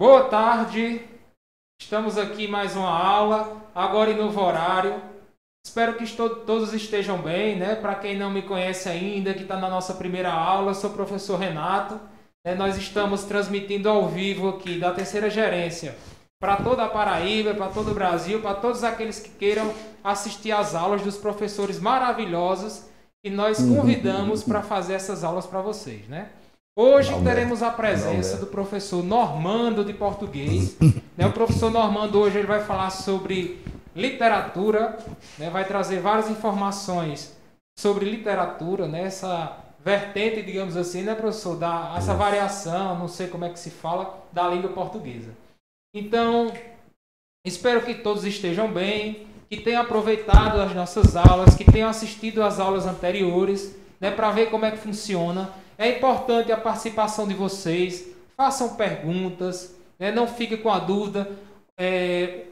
Boa tarde. Estamos aqui mais uma aula, agora em novo horário. Espero que todos estejam bem, né? Para quem não me conhece ainda, que está na nossa primeira aula, sou o professor Renato. Né? nós estamos transmitindo ao vivo aqui da terceira gerência para toda a Paraíba, para todo o Brasil, para todos aqueles que queiram assistir às aulas dos professores maravilhosos que nós uhum. convidamos para fazer essas aulas para vocês, né? Hoje né? teremos a presença né? do professor Normando de português. né, o professor Normando hoje ele vai falar sobre literatura, né, vai trazer várias informações sobre literatura, nessa né, vertente, digamos assim, né, professor, da essa variação, não sei como é que se fala, da língua portuguesa. Então, espero que todos estejam bem, que tenham aproveitado as nossas aulas, que tenham assistido às aulas anteriores, né, para ver como é que funciona é importante a participação de vocês. Façam perguntas. Né? Não fique com a dúvida. É,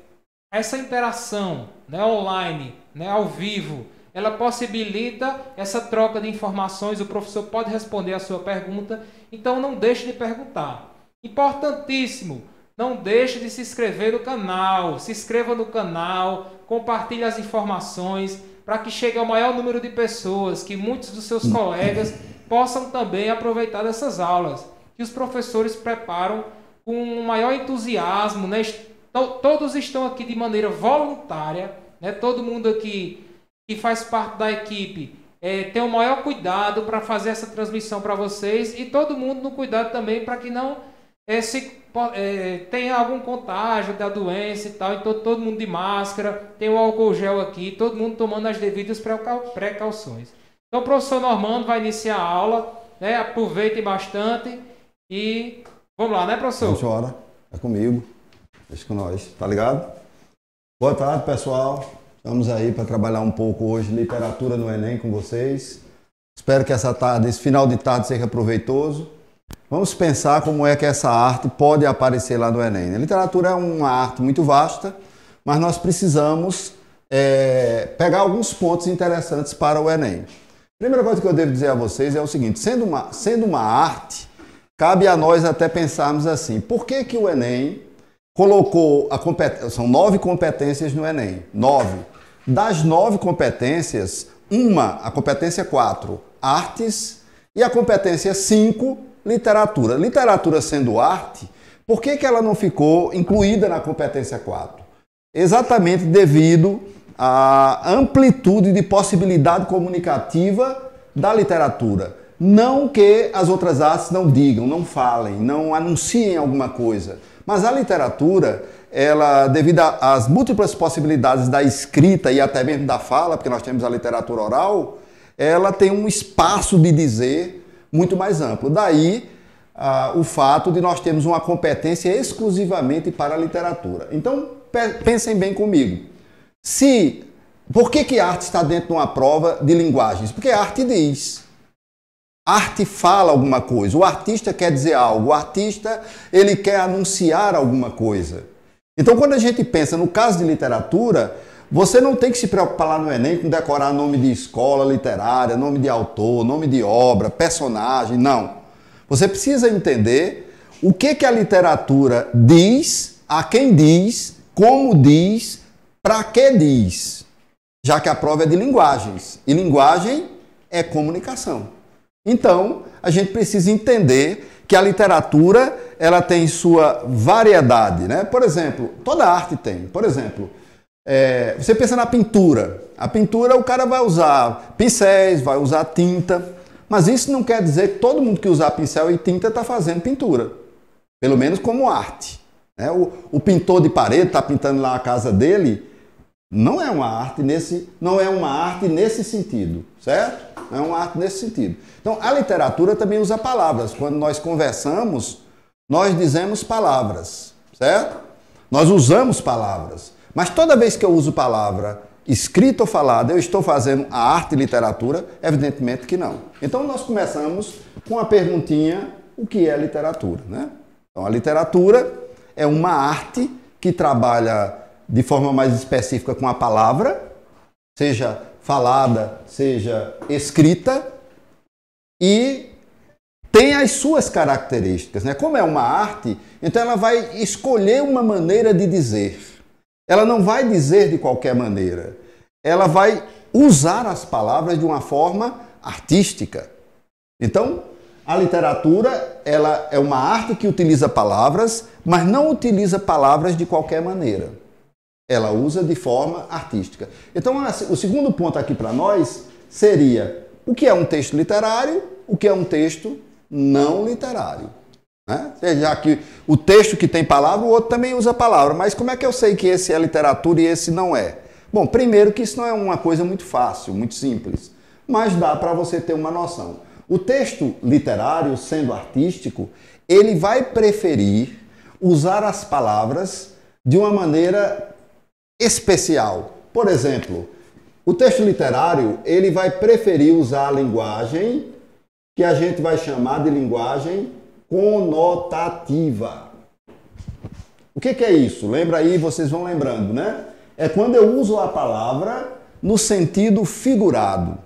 essa interação né, online, né, ao vivo, ela possibilita essa troca de informações. O professor pode responder a sua pergunta. Então, não deixe de perguntar. Importantíssimo. Não deixe de se inscrever no canal. Se inscreva no canal, compartilhe as informações para que chegue ao maior número de pessoas, que muitos dos seus colegas possam também aproveitar dessas aulas, que os professores preparam com o maior entusiasmo. Né? Todos estão aqui de maneira voluntária, né? todo mundo aqui que faz parte da equipe é, tem o maior cuidado para fazer essa transmissão para vocês e todo mundo no cuidado também para que não é, se, é, tenha algum contágio da doença e tal. Então, todo mundo de máscara, tem o álcool gel aqui, todo mundo tomando as devidas precauções. Então, o professor Normando vai iniciar a aula, né? Aproveitem bastante e vamos lá, né, professor? Não é comigo, deixa com nós, tá ligado? Boa tarde, pessoal. Estamos aí para trabalhar um pouco hoje literatura no Enem com vocês. Espero que essa tarde, esse final de tarde seja proveitoso. Vamos pensar como é que essa arte pode aparecer lá no Enem. A né? literatura é uma arte muito vasta, mas nós precisamos é, pegar alguns pontos interessantes para o Enem. Primeira coisa que eu devo dizer a vocês é o seguinte: sendo uma, sendo uma arte, cabe a nós até pensarmos assim, por que, que o Enem colocou a competência. São nove competências no Enem. Nove. Das nove competências, uma, a competência quatro, artes, e a competência cinco, literatura. Literatura sendo arte, por que, que ela não ficou incluída na competência quatro? Exatamente devido a amplitude de possibilidade comunicativa da literatura. Não que as outras artes não digam, não falem, não anunciem alguma coisa, mas a literatura, ela, devido às múltiplas possibilidades da escrita e até mesmo da fala, porque nós temos a literatura oral, ela tem um espaço de dizer muito mais amplo. Daí ah, o fato de nós termos uma competência exclusivamente para a literatura. Então, pensem bem comigo. Se. Por que, que arte está dentro de uma prova de linguagens? Porque arte diz. Arte fala alguma coisa, o artista quer dizer algo, o artista ele quer anunciar alguma coisa. Então, quando a gente pensa no caso de literatura, você não tem que se preocupar lá no Enem com decorar nome de escola literária, nome de autor, nome de obra, personagem, não. Você precisa entender o que, que a literatura diz, a quem diz, como diz, para que diz? Já que a prova é de linguagens. E linguagem é comunicação. Então, a gente precisa entender que a literatura ela tem sua variedade, né? Por exemplo, toda arte tem. Por exemplo, é, você pensa na pintura. A pintura o cara vai usar pincéis, vai usar tinta, mas isso não quer dizer que todo mundo que usar pincel e tinta está fazendo pintura, pelo menos como arte. Né? O, o pintor de parede está pintando lá a casa dele não é uma arte nesse, não é uma arte nesse sentido, certo? Não é uma arte nesse sentido. Então, a literatura também usa palavras. Quando nós conversamos, nós dizemos palavras, certo? Nós usamos palavras. Mas toda vez que eu uso palavra escrita ou falada, eu estou fazendo a arte e literatura? Evidentemente que não. Então, nós começamos com a perguntinha: o que é literatura? Né? Então, a literatura é uma arte que trabalha de forma mais específica com a palavra, seja falada, seja escrita, e tem as suas características. Né? Como é uma arte, então ela vai escolher uma maneira de dizer. Ela não vai dizer de qualquer maneira. Ela vai usar as palavras de uma forma artística. Então, a literatura ela é uma arte que utiliza palavras, mas não utiliza palavras de qualquer maneira. Ela usa de forma artística. Então, assim, o segundo ponto aqui para nós seria o que é um texto literário, o que é um texto não literário. Né? Já que o texto que tem palavra, o outro também usa palavra. Mas como é que eu sei que esse é literatura e esse não é? Bom, primeiro que isso não é uma coisa muito fácil, muito simples, mas dá para você ter uma noção. O texto literário, sendo artístico, ele vai preferir usar as palavras de uma maneira especial. Por exemplo, o texto literário ele vai preferir usar a linguagem que a gente vai chamar de linguagem conotativa. O que, que é isso? Lembra aí, vocês vão lembrando, né? É quando eu uso a palavra no sentido figurado.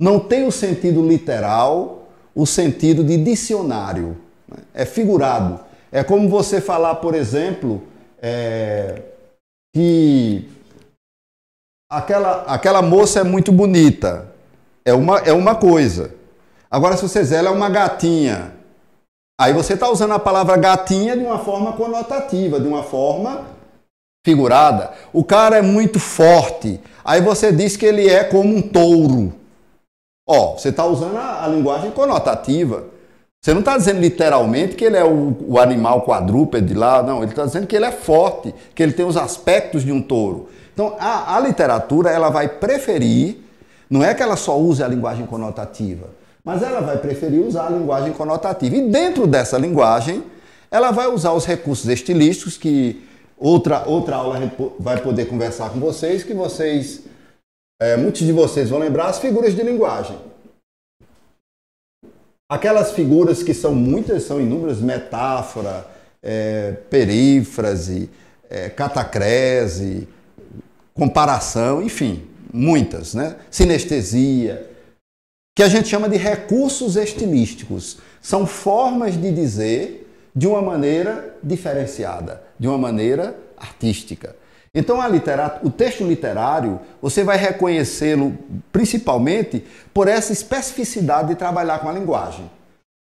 Não tem o sentido literal, o sentido de dicionário. Né? É figurado. É como você falar, por exemplo, é, que aquela, aquela moça é muito bonita. É uma, é uma coisa. Agora, se você diz ela é uma gatinha, aí você está usando a palavra gatinha de uma forma conotativa, de uma forma figurada. O cara é muito forte. Aí você diz que ele é como um touro. Ó, você está usando a, a linguagem conotativa. Você não está dizendo literalmente que ele é o, o animal quadrúpede lá, não. Ele está dizendo que ele é forte, que ele tem os aspectos de um touro. Então, a, a literatura ela vai preferir, não é que ela só use a linguagem conotativa, mas ela vai preferir usar a linguagem conotativa. E dentro dessa linguagem, ela vai usar os recursos estilísticos que outra, outra aula vai poder conversar com vocês, que vocês, é, muitos de vocês vão lembrar as figuras de linguagem. Aquelas figuras que são muitas, são inúmeras, metáfora, é, perífrase, é, catacrese, comparação, enfim, muitas, né? Sinestesia, que a gente chama de recursos estilísticos. São formas de dizer de uma maneira diferenciada, de uma maneira artística. Então, a o texto literário, você vai reconhecê-lo principalmente por essa especificidade de trabalhar com a linguagem,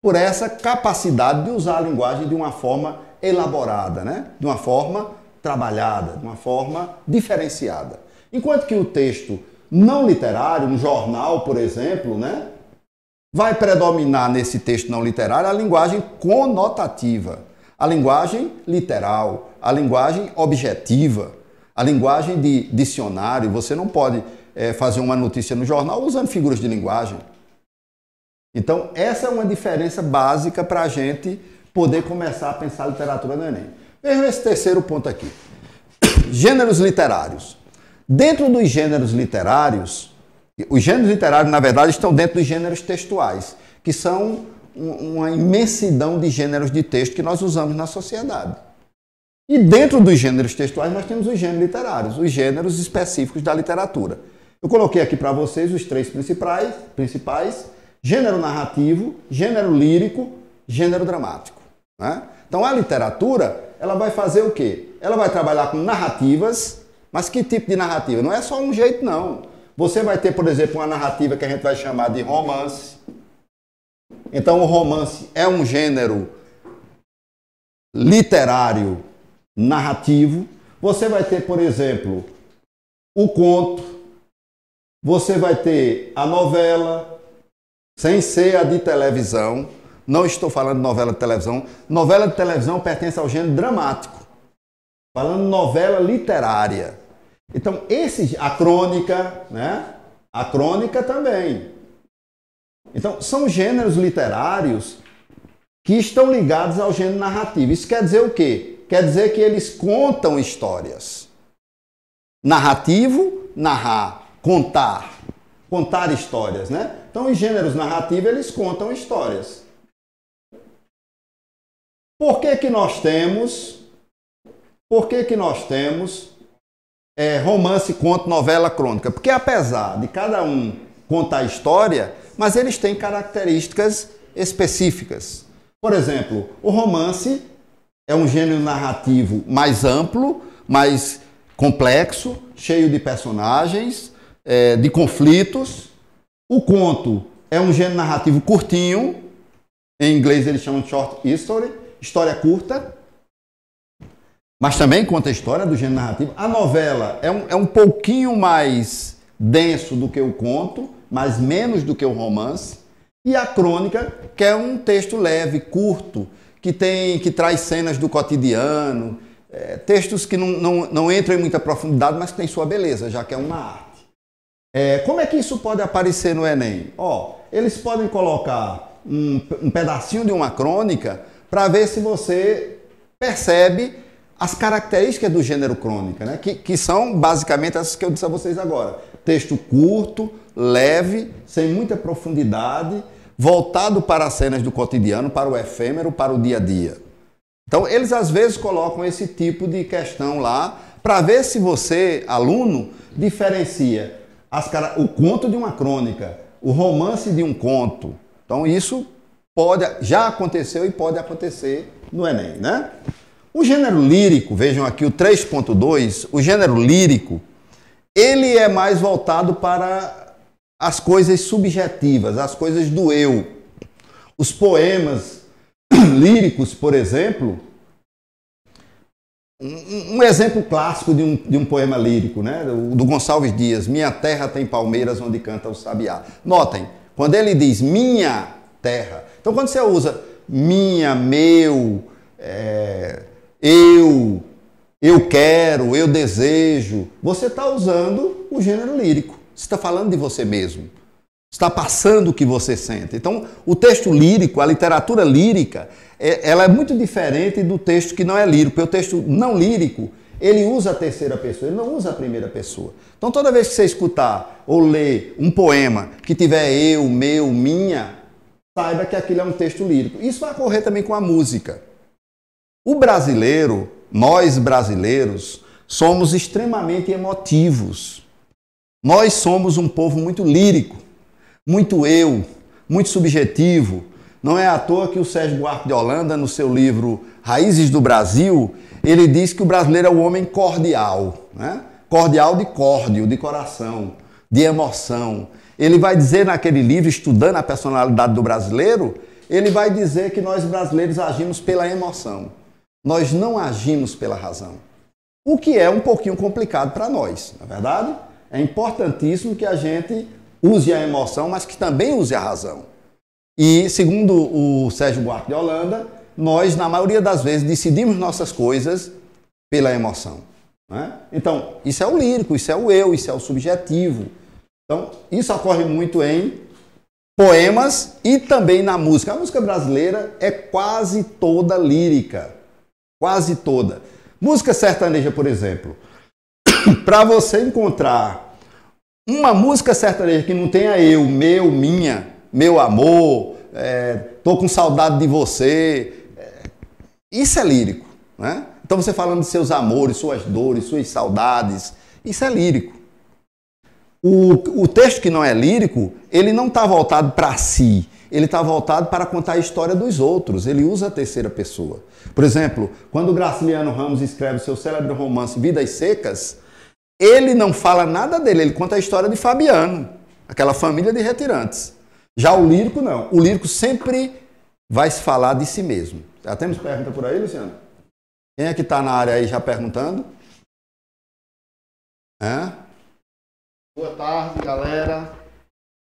por essa capacidade de usar a linguagem de uma forma elaborada, né? de uma forma trabalhada, de uma forma diferenciada. Enquanto que o texto não literário, um jornal, por exemplo, né? vai predominar nesse texto não literário a linguagem conotativa, a linguagem literal, a linguagem objetiva. A linguagem de dicionário, você não pode é, fazer uma notícia no jornal usando figuras de linguagem. Então, essa é uma diferença básica para a gente poder começar a pensar a literatura no Enem. Veja esse terceiro ponto aqui. Gêneros literários. Dentro dos gêneros literários, os gêneros literários, na verdade, estão dentro dos gêneros textuais, que são uma imensidão de gêneros de texto que nós usamos na sociedade. E dentro dos gêneros textuais, nós temos os gêneros literários, os gêneros específicos da literatura. Eu coloquei aqui para vocês os três principais, principais: gênero narrativo, gênero lírico, gênero dramático. Né? Então a literatura, ela vai fazer o quê? Ela vai trabalhar com narrativas, mas que tipo de narrativa? Não é só um jeito, não. Você vai ter, por exemplo, uma narrativa que a gente vai chamar de romance. Então o romance é um gênero literário narrativo. Você vai ter, por exemplo, o conto, você vai ter a novela, sem ser a de televisão. Não estou falando de novela de televisão. Novela de televisão pertence ao gênero dramático. Falando novela literária. Então, esses, a crônica, né? A crônica também. Então, são gêneros literários que estão ligados ao gênero narrativo. Isso quer dizer o quê? quer dizer que eles contam histórias. Narrativo, narrar, contar, contar histórias, né? Então, em gêneros narrativos, eles contam histórias. Por que que nós temos por que, que, nós temos é, romance, conto, novela, crônica? Porque apesar de cada um contar história, mas eles têm características específicas. Por exemplo, o romance é um gênero narrativo mais amplo, mais complexo, cheio de personagens, é, de conflitos. O conto é um gênero narrativo curtinho, em inglês eles chamam de short history, história curta, mas também conta a história do gênero narrativo. A novela é um, é um pouquinho mais denso do que o conto, mas menos do que o romance. E a crônica, que é um texto leve, curto, que tem que traz cenas do cotidiano, é, textos que não, não, não entram em muita profundidade, mas que têm sua beleza, já que é uma arte. É, como é que isso pode aparecer no Enem? Ó, eles podem colocar um, um pedacinho de uma crônica para ver se você percebe as características do gênero crônica, né? que, que são basicamente essas que eu disse a vocês agora. Texto curto, leve, sem muita profundidade, voltado para as cenas do cotidiano, para o efêmero, para o dia a dia. Então, eles às vezes colocam esse tipo de questão lá para ver se você, aluno, diferencia as, o conto de uma crônica, o romance de um conto. Então, isso pode já aconteceu e pode acontecer no Enem, né? O gênero lírico, vejam aqui o 3.2, o gênero lírico, ele é mais voltado para as coisas subjetivas, as coisas do eu. Os poemas líricos, por exemplo, um, um exemplo clássico de um, de um, poema lírico, né? do, do Gonçalves Dias, Minha terra tem palmeiras onde canta o sabiá. Notem, quando ele diz minha terra, então quando você usa minha, meu, é, eu, eu quero, eu desejo, você está usando o gênero lírico. Você está falando de você mesmo. Está passando o que você sente. Então, o texto lírico, a literatura lírica, é, ela é muito diferente do texto que não é lírico. Porque o texto não lírico, ele usa a terceira pessoa, ele não usa a primeira pessoa. Então, toda vez que você escutar ou ler um poema que tiver eu, meu, minha, saiba que aquilo é um texto lírico. Isso vai ocorrer também com a música. O brasileiro, nós brasileiros, somos extremamente emotivos. Nós somos um povo muito lírico, muito eu, muito subjetivo. Não é à toa que o Sérgio Buarque de Holanda, no seu livro Raízes do Brasil, ele diz que o brasileiro é o homem cordial, né? cordial de córdio, de coração, de emoção. Ele vai dizer naquele livro, estudando a personalidade do brasileiro, ele vai dizer que nós brasileiros agimos pela emoção. Nós não agimos pela razão. O que é um pouquinho complicado para nós, não é verdade? é importantíssimo que a gente use a emoção, mas que também use a razão. E segundo o Sérgio Buarque de Holanda, nós, na maioria das vezes, decidimos nossas coisas pela emoção. Né? Então, isso é o lírico, isso é o eu, isso é o subjetivo. Então, isso ocorre muito em poemas e também na música. A música brasileira é quase toda lírica. Quase toda. Música sertaneja, por exemplo. para você encontrar uma música sertaneja que não tenha eu, meu, minha, meu amor, é, tô com saudade de você, é, isso é lírico, né? Então você falando de seus amores, suas dores, suas saudades, isso é lírico. O, o texto que não é lírico, ele não está voltado para si, ele está voltado para contar a história dos outros, ele usa a terceira pessoa. Por exemplo, quando Graciliano Ramos escreve seu célebre romance Vidas Secas, ele não fala nada dele, ele conta a história de Fabiano, aquela família de retirantes. Já o lírico não. O lírico sempre vai se falar de si mesmo. Já temos pergunta por aí, Luciano? Quem é que está na área aí já perguntando? Hã? Boa tarde, galera.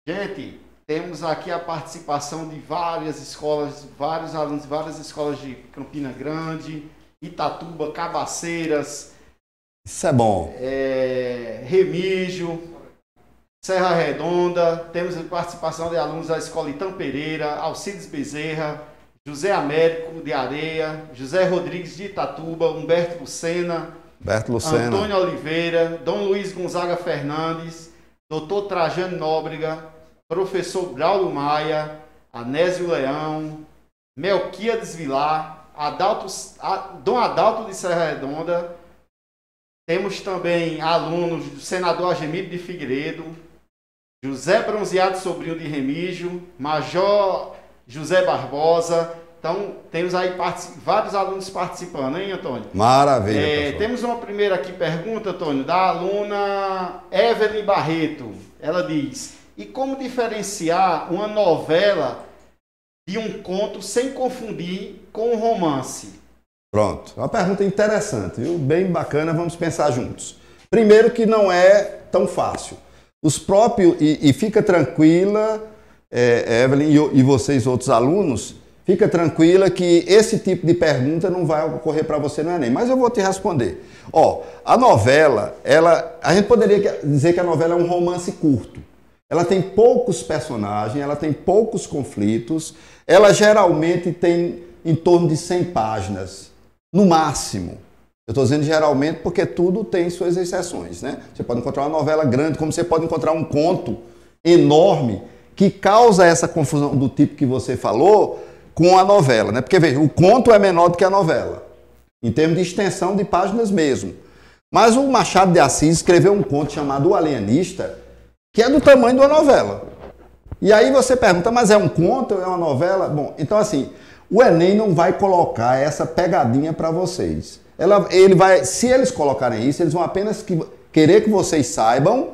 Gente, temos aqui a participação de várias escolas, vários alunos de várias escolas de Campina Grande, Itatuba, Cabaceiras, isso é bom. É, Remígio, Serra Redonda, temos participação de alunos da Escola Itam Pereira, Alcides Bezerra, José Américo de Areia, José Rodrigues de Itatuba, Humberto Lucena, Humberto Lucena. Antônio Oliveira, Dom Luiz Gonzaga Fernandes, Dr. Trajano Nóbrega, Professor Braulio Maia, Anésio Leão, Melquia Vilar, Adalto, Dom Adalto de Serra Redonda, temos também alunos do senador Agemiro de Figueiredo, José Bronzeado Sobrinho de Remígio, Major José Barbosa. Então, temos aí vários alunos participando, hein, Antônio? Maravilha. É, temos uma primeira aqui pergunta, Antônio, da aluna Evelyn Barreto. Ela diz: E como diferenciar uma novela de um conto sem confundir com um romance? Pronto. É uma pergunta interessante, viu? Bem bacana, vamos pensar juntos. Primeiro que não é tão fácil. Os próprios, e, e fica tranquila, é, Evelyn e, e vocês outros alunos, fica tranquila que esse tipo de pergunta não vai ocorrer para você no Enem, mas eu vou te responder. Ó, a novela, ela, a gente poderia dizer que a novela é um romance curto. Ela tem poucos personagens, ela tem poucos conflitos, ela geralmente tem em torno de 100 páginas no máximo. Eu estou dizendo geralmente porque tudo tem suas exceções, né? Você pode encontrar uma novela grande, como você pode encontrar um conto enorme que causa essa confusão do tipo que você falou com a novela, né? Porque veja, o conto é menor do que a novela, em termos de extensão de páginas mesmo. Mas o Machado de Assis escreveu um conto chamado O Alienista, que é do tamanho de uma novela. E aí você pergunta, mas é um conto, é uma novela? Bom, então assim, o Enem não vai colocar essa pegadinha para vocês. Ela, ele vai, se eles colocarem isso, eles vão apenas que, querer que vocês saibam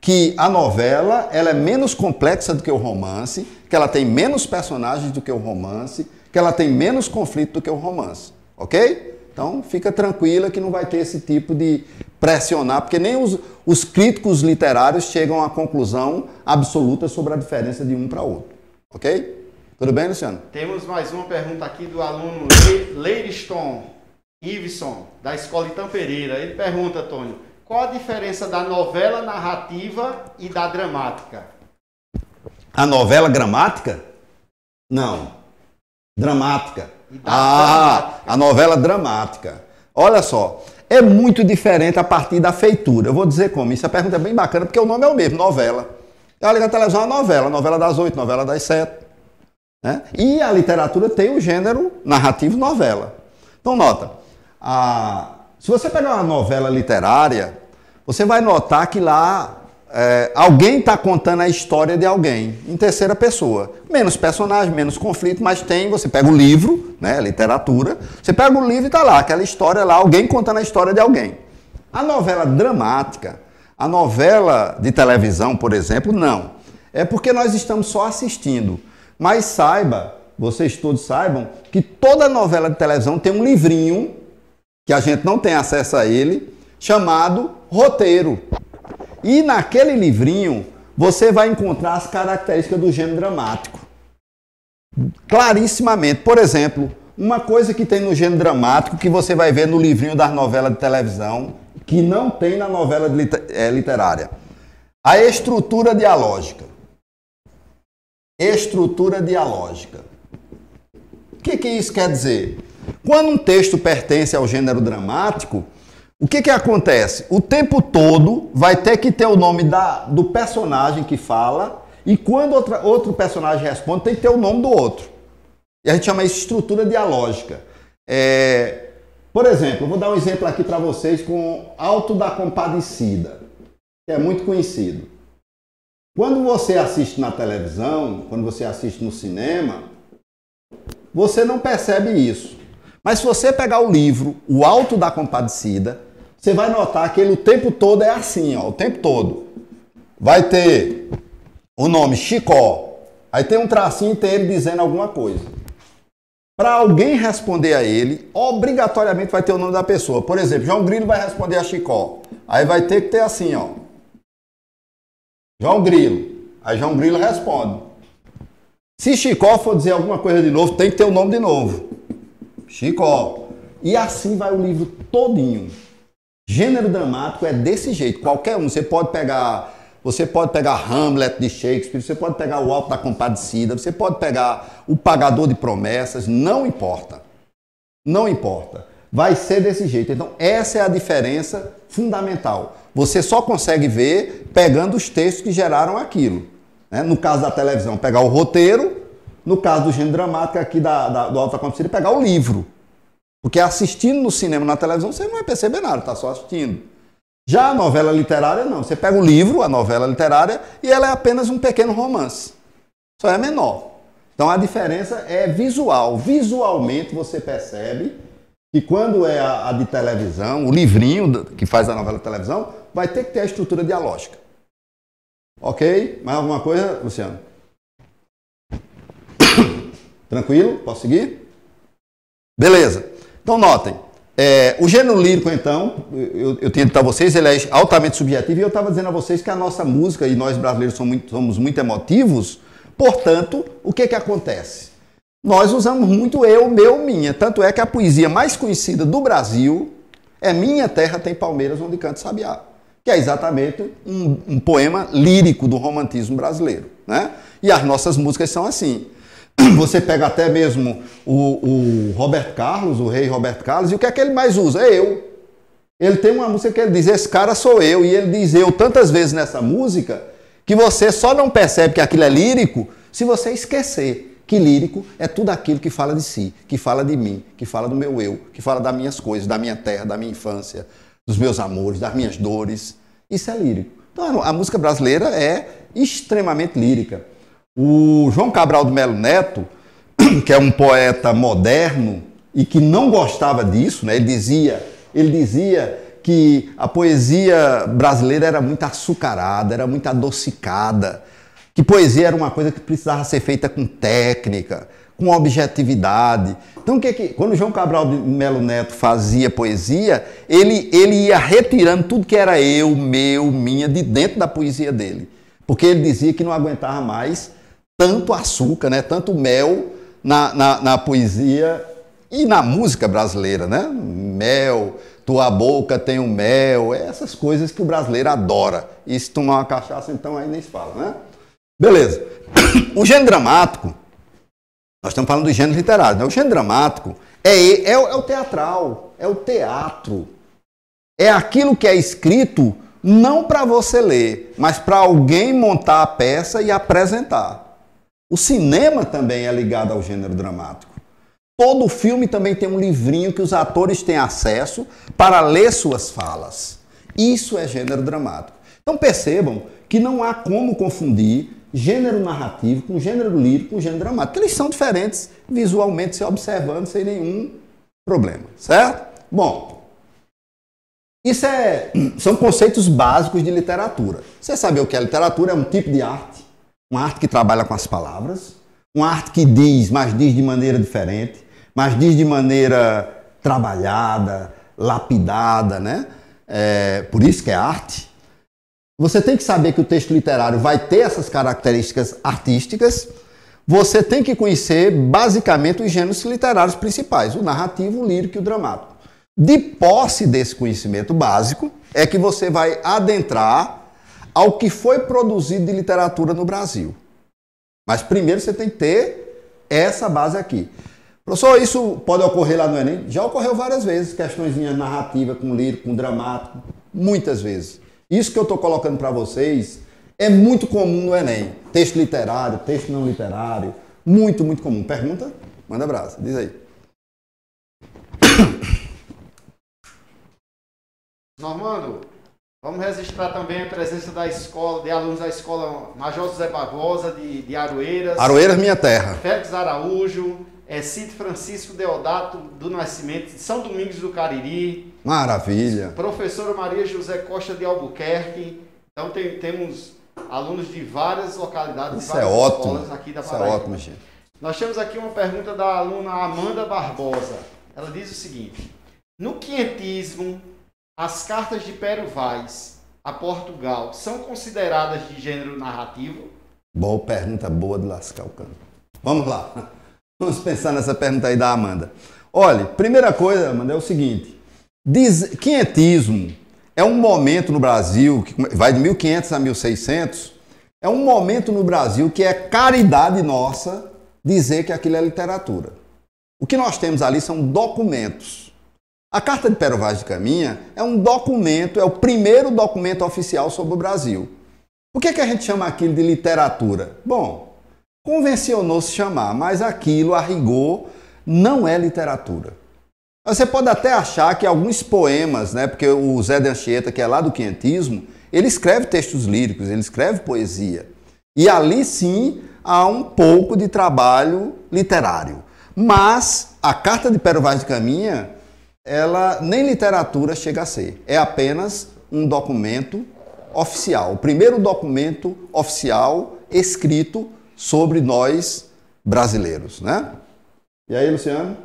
que a novela ela é menos complexa do que o romance, que ela tem menos personagens do que o romance, que ela tem menos conflito do que o romance, ok? Então fica tranquila que não vai ter esse tipo de pressionar, porque nem os, os críticos literários chegam à conclusão absoluta sobre a diferença de um para outro, ok? Tudo bem, Luciano? Temos mais uma pergunta aqui do aluno Le Leiriston Iveson, da Escola Itam Pereira. Ele pergunta, Tony, qual a diferença da novela narrativa e da dramática? A novela gramática? Não. Dramática. Ah, dramática. a novela dramática. Olha só, é muito diferente a partir da feitura. Eu vou dizer como. Essa é pergunta é bem bacana, porque o nome é o mesmo, novela. Eu ligo na televisão, é uma novela, novela das oito, novela das sete. Né? E a literatura tem o gênero narrativo novela. Então, nota, a... se você pegar uma novela literária, você vai notar que lá é, alguém está contando a história de alguém em terceira pessoa. Menos personagem, menos conflito, mas tem. Você pega o livro, né, literatura, você pega o livro e está lá, aquela história lá, alguém contando a história de alguém. A novela dramática, a novela de televisão, por exemplo, não. É porque nós estamos só assistindo. Mas saiba, vocês todos saibam, que toda novela de televisão tem um livrinho, que a gente não tem acesso a ele, chamado roteiro. E naquele livrinho você vai encontrar as características do gênero dramático. Clarissimamente. Por exemplo, uma coisa que tem no gênero dramático, que você vai ver no livrinho das novelas de televisão, que não tem na novela eh, literária: a estrutura dialógica. Estrutura dialógica. O que, que isso quer dizer? Quando um texto pertence ao gênero dramático, o que, que acontece? O tempo todo vai ter que ter o nome da, do personagem que fala, e quando outra, outro personagem responde, tem que ter o nome do outro. E a gente chama isso de estrutura dialógica. É, por exemplo, vou dar um exemplo aqui para vocês com Alto da Compadecida, que é muito conhecido. Quando você assiste na televisão, quando você assiste no cinema, você não percebe isso. Mas se você pegar o livro, O Alto da Compadecida, você vai notar que ele o tempo todo é assim, ó, o tempo todo. Vai ter o nome Chicó, aí tem um tracinho e tem ele dizendo alguma coisa. Para alguém responder a ele, obrigatoriamente vai ter o nome da pessoa. Por exemplo, João Grilo vai responder a Chicó. Aí vai ter que ter assim, ó. João Grilo. Aí João Grilo responde. Se Chicó for dizer alguma coisa de novo, tem que ter o um nome de novo. Chicó. E assim vai o livro todinho. Gênero dramático é desse jeito. Qualquer um. Você pode pegar. Você pode pegar Hamlet de Shakespeare, você pode pegar o Alto da Compadecida, você pode pegar o Pagador de Promessas, não importa. Não importa vai ser desse jeito. Então, essa é a diferença fundamental. Você só consegue ver pegando os textos que geraram aquilo. Né? No caso da televisão, pegar o roteiro. No caso do gênero dramático aqui da, da, do Alta Acontecido, pegar o livro. Porque assistindo no cinema, na televisão, você não vai perceber nada, está só assistindo. Já a novela literária, não. Você pega o livro, a novela literária, e ela é apenas um pequeno romance. Só é menor. Então a diferença é visual. Visualmente você percebe e quando é a, a de televisão, o livrinho que faz a novela de televisão, vai ter que ter a estrutura dialógica. Ok? Mais alguma coisa, Luciano? Tranquilo? Posso seguir? Beleza. Então, notem. É, o gênero lírico, então, eu, eu tinha dito a vocês, ele é altamente subjetivo e eu estava dizendo a vocês que a nossa música, e nós brasileiros somos muito, somos muito emotivos, portanto, o que, é que acontece? nós usamos muito eu, meu, minha. Tanto é que a poesia mais conhecida do Brasil é Minha Terra Tem Palmeiras Onde Canta Sabiá, que é exatamente um, um poema lírico do romantismo brasileiro. Né? E as nossas músicas são assim. Você pega até mesmo o, o Roberto Carlos, o rei Roberto Carlos, e o que é que ele mais usa? É eu. Ele tem uma música que ele diz: Esse cara sou eu. E ele diz eu tantas vezes nessa música que você só não percebe que aquilo é lírico se você esquecer. Que lírico é tudo aquilo que fala de si, que fala de mim, que fala do meu eu, que fala das minhas coisas, da minha terra, da minha infância, dos meus amores, das minhas dores. Isso é lírico. Então a música brasileira é extremamente lírica. O João Cabral de Melo Neto, que é um poeta moderno e que não gostava disso, né? ele dizia, ele dizia que a poesia brasileira era muito açucarada, era muito adocicada, que poesia era uma coisa que precisava ser feita com técnica, com objetividade. Então, o que é que, quando João Cabral de Melo Neto fazia poesia, ele, ele ia retirando tudo que era eu, meu, minha, de dentro da poesia dele. Porque ele dizia que não aguentava mais tanto açúcar, né, tanto mel na, na, na poesia e na música brasileira, né? Mel, tua boca tem o mel, essas coisas que o brasileiro adora. E se tomar uma cachaça, então aí nem se fala, né? Beleza. O gênero dramático, nós estamos falando do gênero literário, né? O gênero dramático é, é, é o teatral, é o teatro. É aquilo que é escrito não para você ler, mas para alguém montar a peça e apresentar. O cinema também é ligado ao gênero dramático. Todo filme também tem um livrinho que os atores têm acesso para ler suas falas. Isso é gênero dramático. Então percebam que não há como confundir gênero narrativo, com gênero lírico, com gênero dramático. Eles são diferentes visualmente, se observando, sem nenhum problema, certo? Bom, isso é, são conceitos básicos de literatura. Você sabe o que é literatura? É um tipo de arte, uma arte que trabalha com as palavras, uma arte que diz, mas diz de maneira diferente, mas diz de maneira trabalhada, lapidada, né? É, por isso que é arte. Você tem que saber que o texto literário vai ter essas características artísticas. Você tem que conhecer basicamente os gêneros literários principais: o narrativo, o lírico e o dramático. De posse desse conhecimento básico, é que você vai adentrar ao que foi produzido de literatura no Brasil. Mas primeiro você tem que ter essa base aqui. Professor, isso pode ocorrer lá no Enem? Já ocorreu várias vezes, questões narrativa com lírico, com dramático, muitas vezes. Isso que eu estou colocando para vocês é muito comum no Enem. Texto literário, texto não literário. Muito, muito comum. Pergunta? Manda abraço. diz aí. Normando, vamos registrar também a presença da escola, de alunos da escola Major José Barbosa, de, de Aroeiras. Aroeiras, minha terra. Félix Araújo, é Cid Francisco Deodato do Nascimento, de São Domingos do Cariri. Maravilha! Professora Maria José Costa de Albuquerque. Então tem, temos alunos de várias localidades, Isso é várias é ótimo. aqui da Paraíba. Isso é ótimo, gente. Nós temos aqui uma pergunta da aluna Amanda Barbosa. Ela diz o seguinte: No quinhentismo, as cartas de Pero Vaz a Portugal são consideradas de gênero narrativo? Boa pergunta, boa de lascar o cano. Vamos lá. Vamos pensar nessa pergunta aí da Amanda. Olha, primeira coisa, Amanda, é o seguinte: diz, quinhentismo é um momento no Brasil, que é, vai de 1500 a 1600, é um momento no Brasil que é caridade nossa dizer que aquilo é literatura. O que nós temos ali são documentos. A Carta de Pero Vaz de Caminha é um documento, é o primeiro documento oficial sobre o Brasil. Por que, é que a gente chama aquilo de literatura? Bom, convencionou se chamar, mas aquilo, a rigor, não é literatura. Você pode até achar que alguns poemas, né, porque o Zé de Anchieta, que é lá do quientismo, ele escreve textos líricos, ele escreve poesia. E ali sim há um pouco de trabalho literário. Mas a Carta de Pero Vaz de Caminha, ela nem literatura chega a ser. É apenas um documento oficial, o primeiro documento oficial escrito sobre nós brasileiros, né? E aí, Luciano?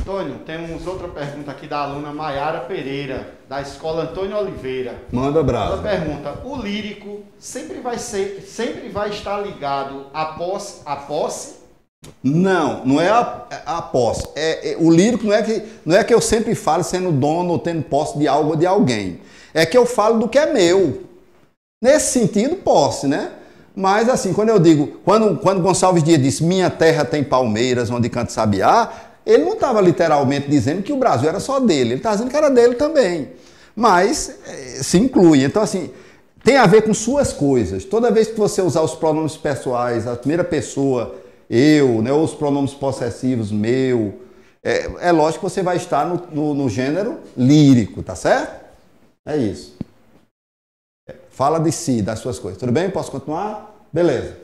Antônio, temos outra pergunta aqui da aluna Maiara Pereira, da escola Antônio Oliveira. Manda abraço. Ela pergunta: o lírico sempre vai ser, sempre vai estar ligado à posse, à posse? Não, não é a, é a posse. É, é, o lírico não é, que, não é que eu sempre falo sendo dono ou tendo posse de algo ou de alguém. É que eu falo do que é meu. Nesse sentido, posse, né? Mas assim, quando eu digo, quando, quando Gonçalves Dias disse minha terra tem palmeiras onde canta sabiá, ele não estava literalmente dizendo que o Brasil era só dele, ele estava dizendo que era dele também. Mas eh, se inclui. Então, assim, tem a ver com suas coisas. Toda vez que você usar os pronomes pessoais, a primeira pessoa, eu, né, ou os pronomes possessivos, meu, é, é lógico que você vai estar no, no, no gênero lírico, tá certo? É isso. Fala de si, das suas coisas. Tudo bem? Posso continuar? Beleza.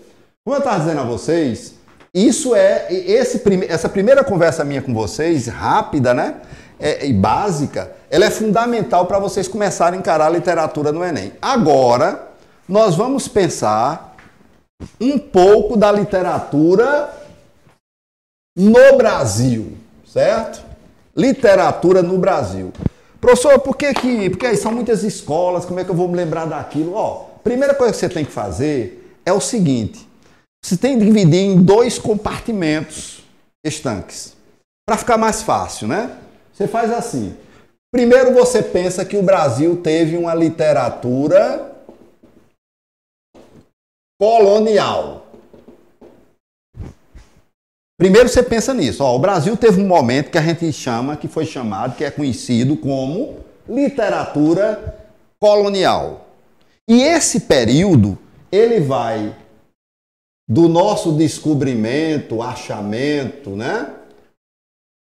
Como eu estava dizendo a vocês, isso é esse essa primeira conversa minha com vocês, rápida, né? É, e básica, ela é fundamental para vocês começarem a encarar a literatura no Enem. Agora, nós vamos pensar um pouco da literatura no Brasil, certo? Literatura no Brasil. Professor, por que que... Porque aí são muitas escolas, como é que eu vou me lembrar daquilo? Ó, primeira coisa que você tem que fazer é o seguinte: você tem que dividir em dois compartimentos estanques. Para ficar mais fácil, né? Você faz assim. Primeiro você pensa que o Brasil teve uma literatura colonial. Primeiro você pensa nisso. Ó, o Brasil teve um momento que a gente chama, que foi chamado, que é conhecido como literatura colonial. E esse período ele vai do nosso descobrimento, achamento, né?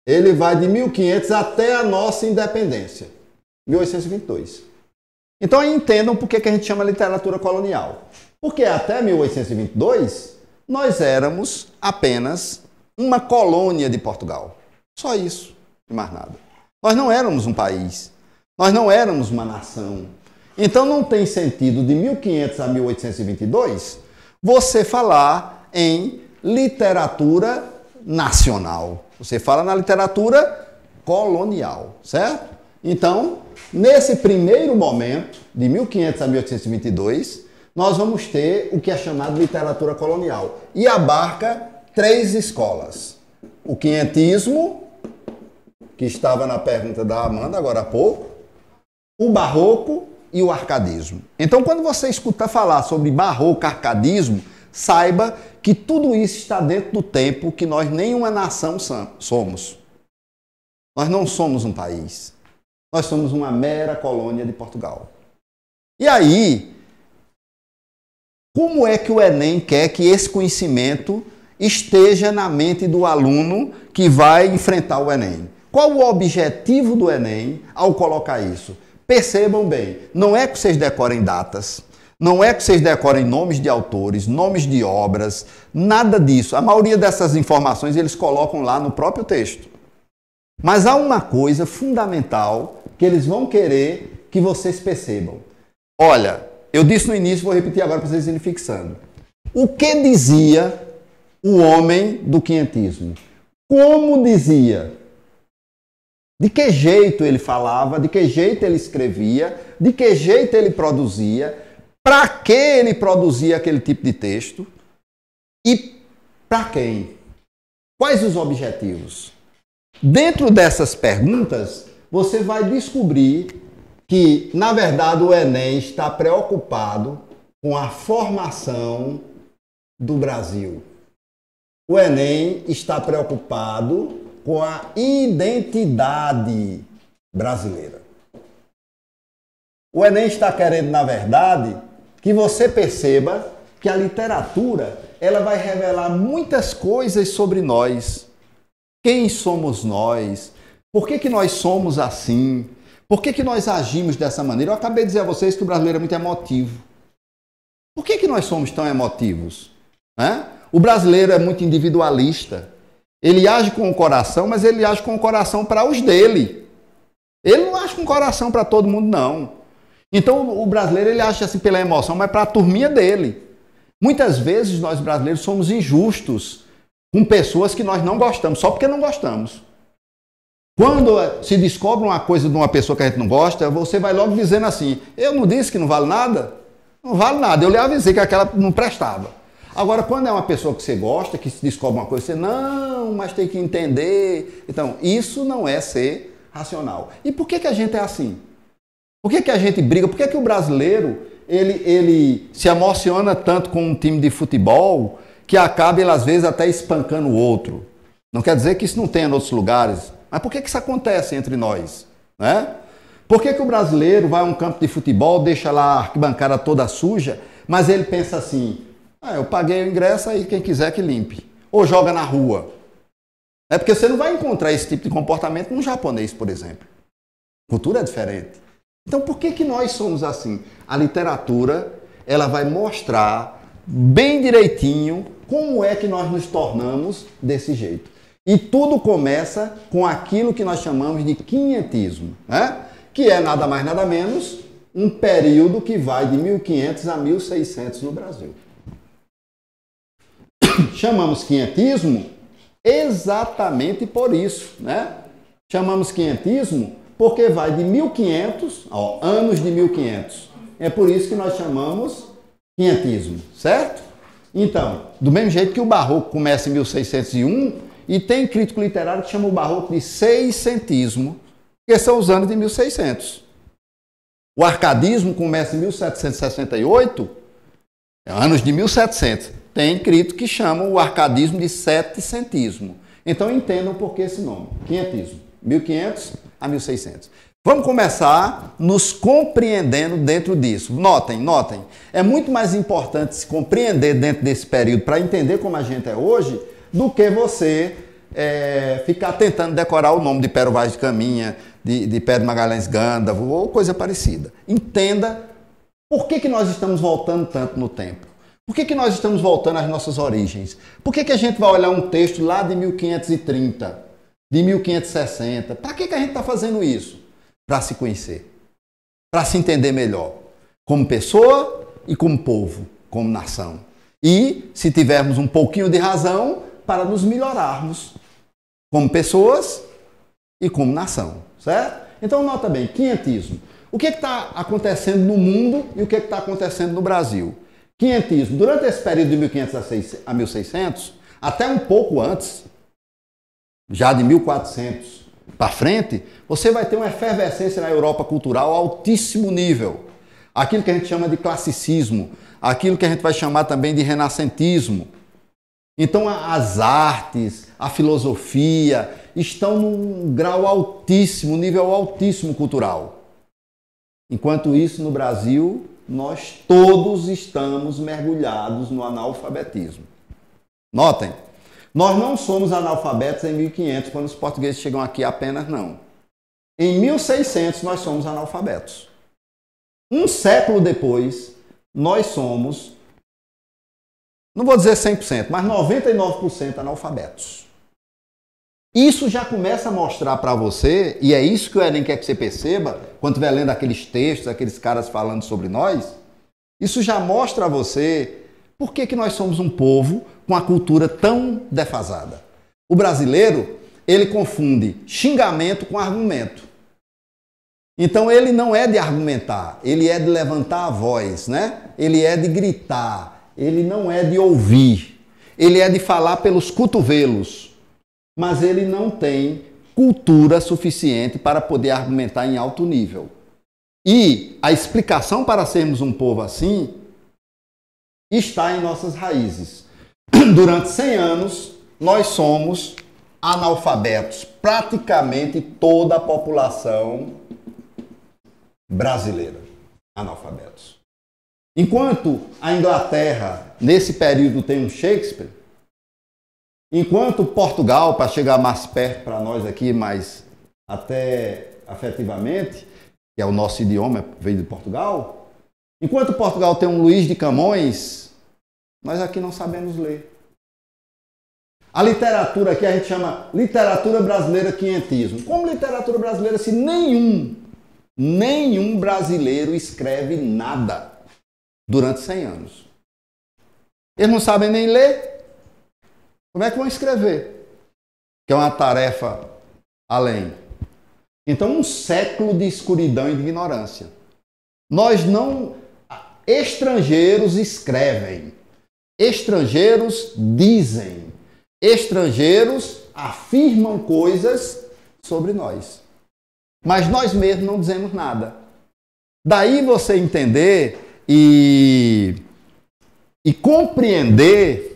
Ele vai de 1500 até a nossa independência, 1822. Então entendam por que a gente chama literatura colonial. Porque até 1822 nós éramos apenas uma colônia de Portugal. Só isso, e mais nada. Nós não éramos um país. Nós não éramos uma nação. Então não tem sentido de 1500 a 1822 você falar em literatura nacional. Você fala na literatura colonial, certo? Então, nesse primeiro momento, de 1500 a 1822, nós vamos ter o que é chamado literatura colonial e abarca três escolas. O quinhentismo, que estava na pergunta da Amanda agora há pouco, o barroco e o arcadismo. Então, quando você escutar falar sobre barroco, arcadismo, saiba que tudo isso está dentro do tempo que nós nenhuma nação somos. Nós não somos um país. Nós somos uma mera colônia de Portugal. E aí, como é que o Enem quer que esse conhecimento esteja na mente do aluno que vai enfrentar o Enem? Qual o objetivo do Enem ao colocar isso? Percebam bem, não é que vocês decorem datas, não é que vocês decorem nomes de autores, nomes de obras, nada disso. A maioria dessas informações eles colocam lá no próprio texto. Mas há uma coisa fundamental que eles vão querer que vocês percebam. Olha, eu disse no início, vou repetir agora para vocês irem fixando. O que dizia o homem do quinhentismo? Como dizia? De que jeito ele falava, de que jeito ele escrevia, de que jeito ele produzia, para que ele produzia aquele tipo de texto e para quem? Quais os objetivos? Dentro dessas perguntas, você vai descobrir que, na verdade, o Enem está preocupado com a formação do Brasil. O Enem está preocupado com a identidade brasileira. O Enem está querendo, na verdade, que você perceba que a literatura ela vai revelar muitas coisas sobre nós. Quem somos nós? Por que, que nós somos assim? Por que, que nós agimos dessa maneira? Eu acabei de dizer a vocês que o brasileiro é muito emotivo. Por que, que nós somos tão emotivos? O brasileiro é muito individualista. Ele age com o coração, mas ele age com o coração para os dele. Ele não age com o coração para todo mundo, não. Então o brasileiro ele age assim pela emoção, mas para a turminha dele. Muitas vezes nós brasileiros somos injustos com pessoas que nós não gostamos, só porque não gostamos. Quando se descobre uma coisa de uma pessoa que a gente não gosta, você vai logo dizendo assim: eu não disse que não vale nada? Não vale nada, eu lhe avisei que aquela não prestava. Agora, quando é uma pessoa que você gosta, que descobre uma coisa, você não, mas tem que entender. Então, isso não é ser racional. E por que, que a gente é assim? Por que, que a gente briga? Por que, que o brasileiro ele, ele se emociona tanto com um time de futebol que acaba, ele, às vezes, até espancando o outro? Não quer dizer que isso não tenha em outros lugares, mas por que, que isso acontece entre nós? Né? Por que, que o brasileiro vai a um campo de futebol, deixa lá a arquibancada toda suja, mas ele pensa assim: ah, eu paguei o ingresso, aí quem quiser que limpe. Ou joga na rua. É porque você não vai encontrar esse tipo de comportamento no japonês, por exemplo. A cultura é diferente. Então, por que, que nós somos assim? A literatura, ela vai mostrar bem direitinho como é que nós nos tornamos desse jeito. E tudo começa com aquilo que nós chamamos de quinhentismo, né? que é nada mais nada menos um período que vai de 1500 a 1600 no Brasil chamamos quinhentismo exatamente por isso, né? Chamamos quinhentismo porque vai de 1500, ó, anos de 1500. É por isso que nós chamamos quinhentismo, certo? Então, do mesmo jeito que o barroco começa em 1601 e tem crítico literário que chama o barroco de seiscentismo, que são os anos de 1600. O arcadismo começa em 1768, é anos de 1700 tem crito que chama o arcadismo de setecentismo. Então entendam por que esse nome, quinhentismo, 1500 a 1600. Vamos começar nos compreendendo dentro disso. Notem, notem, é muito mais importante se compreender dentro desse período para entender como a gente é hoje do que você é, ficar tentando decorar o nome de Pero Vaz de Caminha, de, de Pedro Magalhães Gandavo ou coisa parecida. Entenda por que, que nós estamos voltando tanto no tempo. Por que, que nós estamos voltando às nossas origens? Por que, que a gente vai olhar um texto lá de 1530, de 1560? Para que, que a gente está fazendo isso? Para se conhecer, para se entender melhor, como pessoa e como povo, como nação. E, se tivermos um pouquinho de razão, para nos melhorarmos como pessoas e como nação, certo? Então, nota bem, quinhentismo. O que é está acontecendo no mundo e o que é está acontecendo no Brasil? quinhentismo, durante esse período de 1500 a 1600, até um pouco antes, já de 1400 para frente, você vai ter uma efervescência na Europa cultural altíssimo nível. Aquilo que a gente chama de classicismo, aquilo que a gente vai chamar também de renascentismo. Então, as artes, a filosofia estão num grau altíssimo, nível altíssimo cultural. Enquanto isso, no Brasil, nós todos estamos mergulhados no analfabetismo. Notem, nós não somos analfabetos em 1500, quando os portugueses chegam aqui apenas, não. Em 1600, nós somos analfabetos. Um século depois, nós somos, não vou dizer 100%, mas 99% analfabetos. Isso já começa a mostrar para você, e é isso que o Enem quer que você perceba, quando estiver lendo aqueles textos, aqueles caras falando sobre nós, isso já mostra a você por que, que nós somos um povo com a cultura tão defasada. O brasileiro, ele confunde xingamento com argumento. Então ele não é de argumentar, ele é de levantar a voz, né? Ele é de gritar, ele não é de ouvir, ele é de falar pelos cotovelos mas ele não tem cultura suficiente para poder argumentar em alto nível. E a explicação para sermos um povo assim está em nossas raízes. Durante 100 anos, nós somos analfabetos, praticamente toda a população brasileira, analfabetos. Enquanto a Inglaterra, nesse período, tem um Shakespeare, Enquanto Portugal, para chegar mais perto para nós aqui, mas até afetivamente, que é o nosso idioma, é, veio de Portugal, enquanto Portugal tem um Luiz de Camões, nós aqui não sabemos ler. A literatura aqui a gente chama literatura brasileira quinhentismo. Como literatura brasileira se nenhum, nenhum brasileiro escreve nada durante 100 anos? Eles não sabem nem ler, como é que vão escrever? Que é uma tarefa além. Então, um século de escuridão e de ignorância. Nós não. Ah, estrangeiros escrevem, estrangeiros dizem, estrangeiros afirmam coisas sobre nós. Mas nós mesmos não dizemos nada. Daí você entender e, e compreender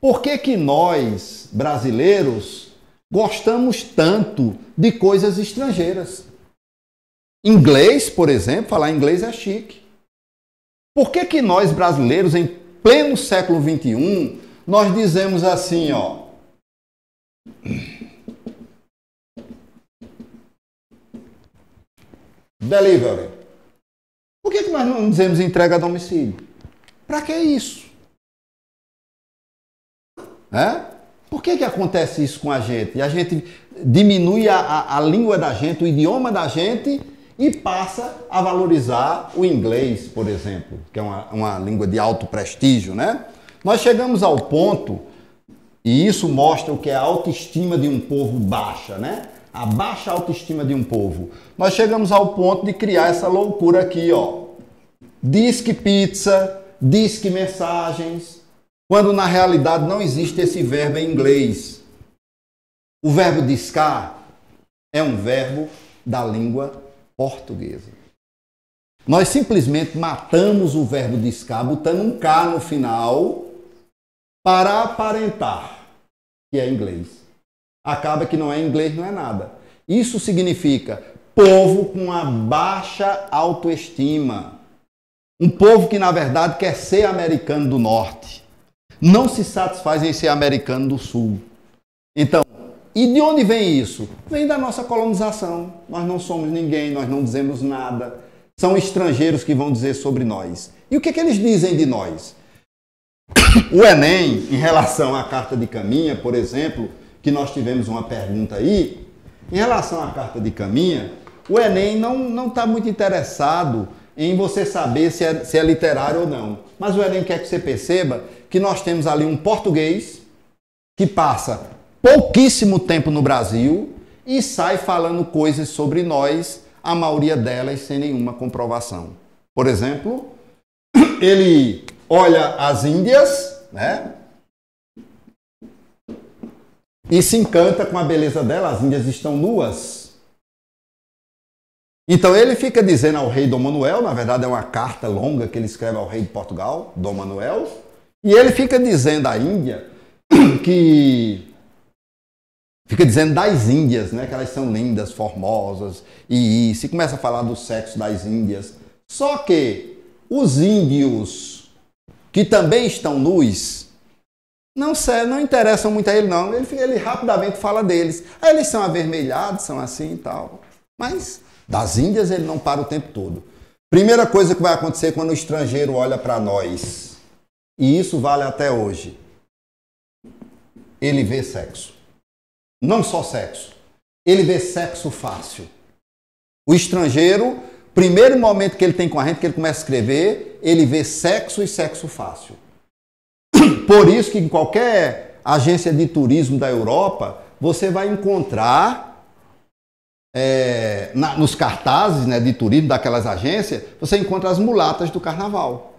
por que, que nós, brasileiros, gostamos tanto de coisas estrangeiras? Inglês, por exemplo, falar inglês é chique. Por que, que nós, brasileiros, em pleno século XXI, nós dizemos assim, ó. Delivery. Por que, que nós não dizemos entrega a domicílio? Para que isso? Né? Por que, que acontece isso com a gente? A gente diminui a, a, a língua da gente, o idioma da gente e passa a valorizar o inglês, por exemplo, que é uma, uma língua de alto prestígio, né? Nós chegamos ao ponto, e isso mostra o que é a autoestima de um povo baixa, né? A baixa autoestima de um povo. Nós chegamos ao ponto de criar essa loucura aqui, ó. Diz pizza, disque mensagens, quando na realidade não existe esse verbo em inglês. O verbo discar é um verbo da língua portuguesa. Nós simplesmente matamos o verbo discar, botando um K no final para aparentar que é inglês. Acaba que não é inglês, não é nada. Isso significa povo com a baixa autoestima. Um povo que, na verdade, quer ser americano do norte não se satisfazem em ser americano do sul. Então, e de onde vem isso? Vem da nossa colonização. Nós não somos ninguém, nós não dizemos nada. São estrangeiros que vão dizer sobre nós. E o que, é que eles dizem de nós? O Enem, em relação à carta de caminha, por exemplo, que nós tivemos uma pergunta aí, em relação à carta de caminha, o Enem não está muito interessado em você saber se é, se é literário ou não. Mas o Enem quer que você perceba que nós temos ali um português que passa pouquíssimo tempo no Brasil e sai falando coisas sobre nós, a maioria delas sem nenhuma comprovação. Por exemplo, ele olha as Índias, né? E se encanta com a beleza delas. As Índias estão nuas. Então ele fica dizendo ao rei Dom Manuel, na verdade é uma carta longa que ele escreve ao rei de Portugal, Dom Manuel, e ele fica dizendo à Índia que. Fica dizendo das Índias, né? Que elas são lindas, formosas, e, se começa a falar do sexo das Índias. Só que os índios que também estão nus, não, não interessam muito a ele, não. Ele, ele rapidamente fala deles. Aí eles são avermelhados, são assim e tal. Mas das Índias ele não para o tempo todo. Primeira coisa que vai acontecer quando o estrangeiro olha para nós e isso vale até hoje, ele vê sexo. Não só sexo. Ele vê sexo fácil. O estrangeiro, primeiro momento que ele tem com a gente, que ele começa a escrever, ele vê sexo e sexo fácil. Por isso que em qualquer agência de turismo da Europa, você vai encontrar é, na, nos cartazes né, de turismo daquelas agências, você encontra as mulatas do carnaval.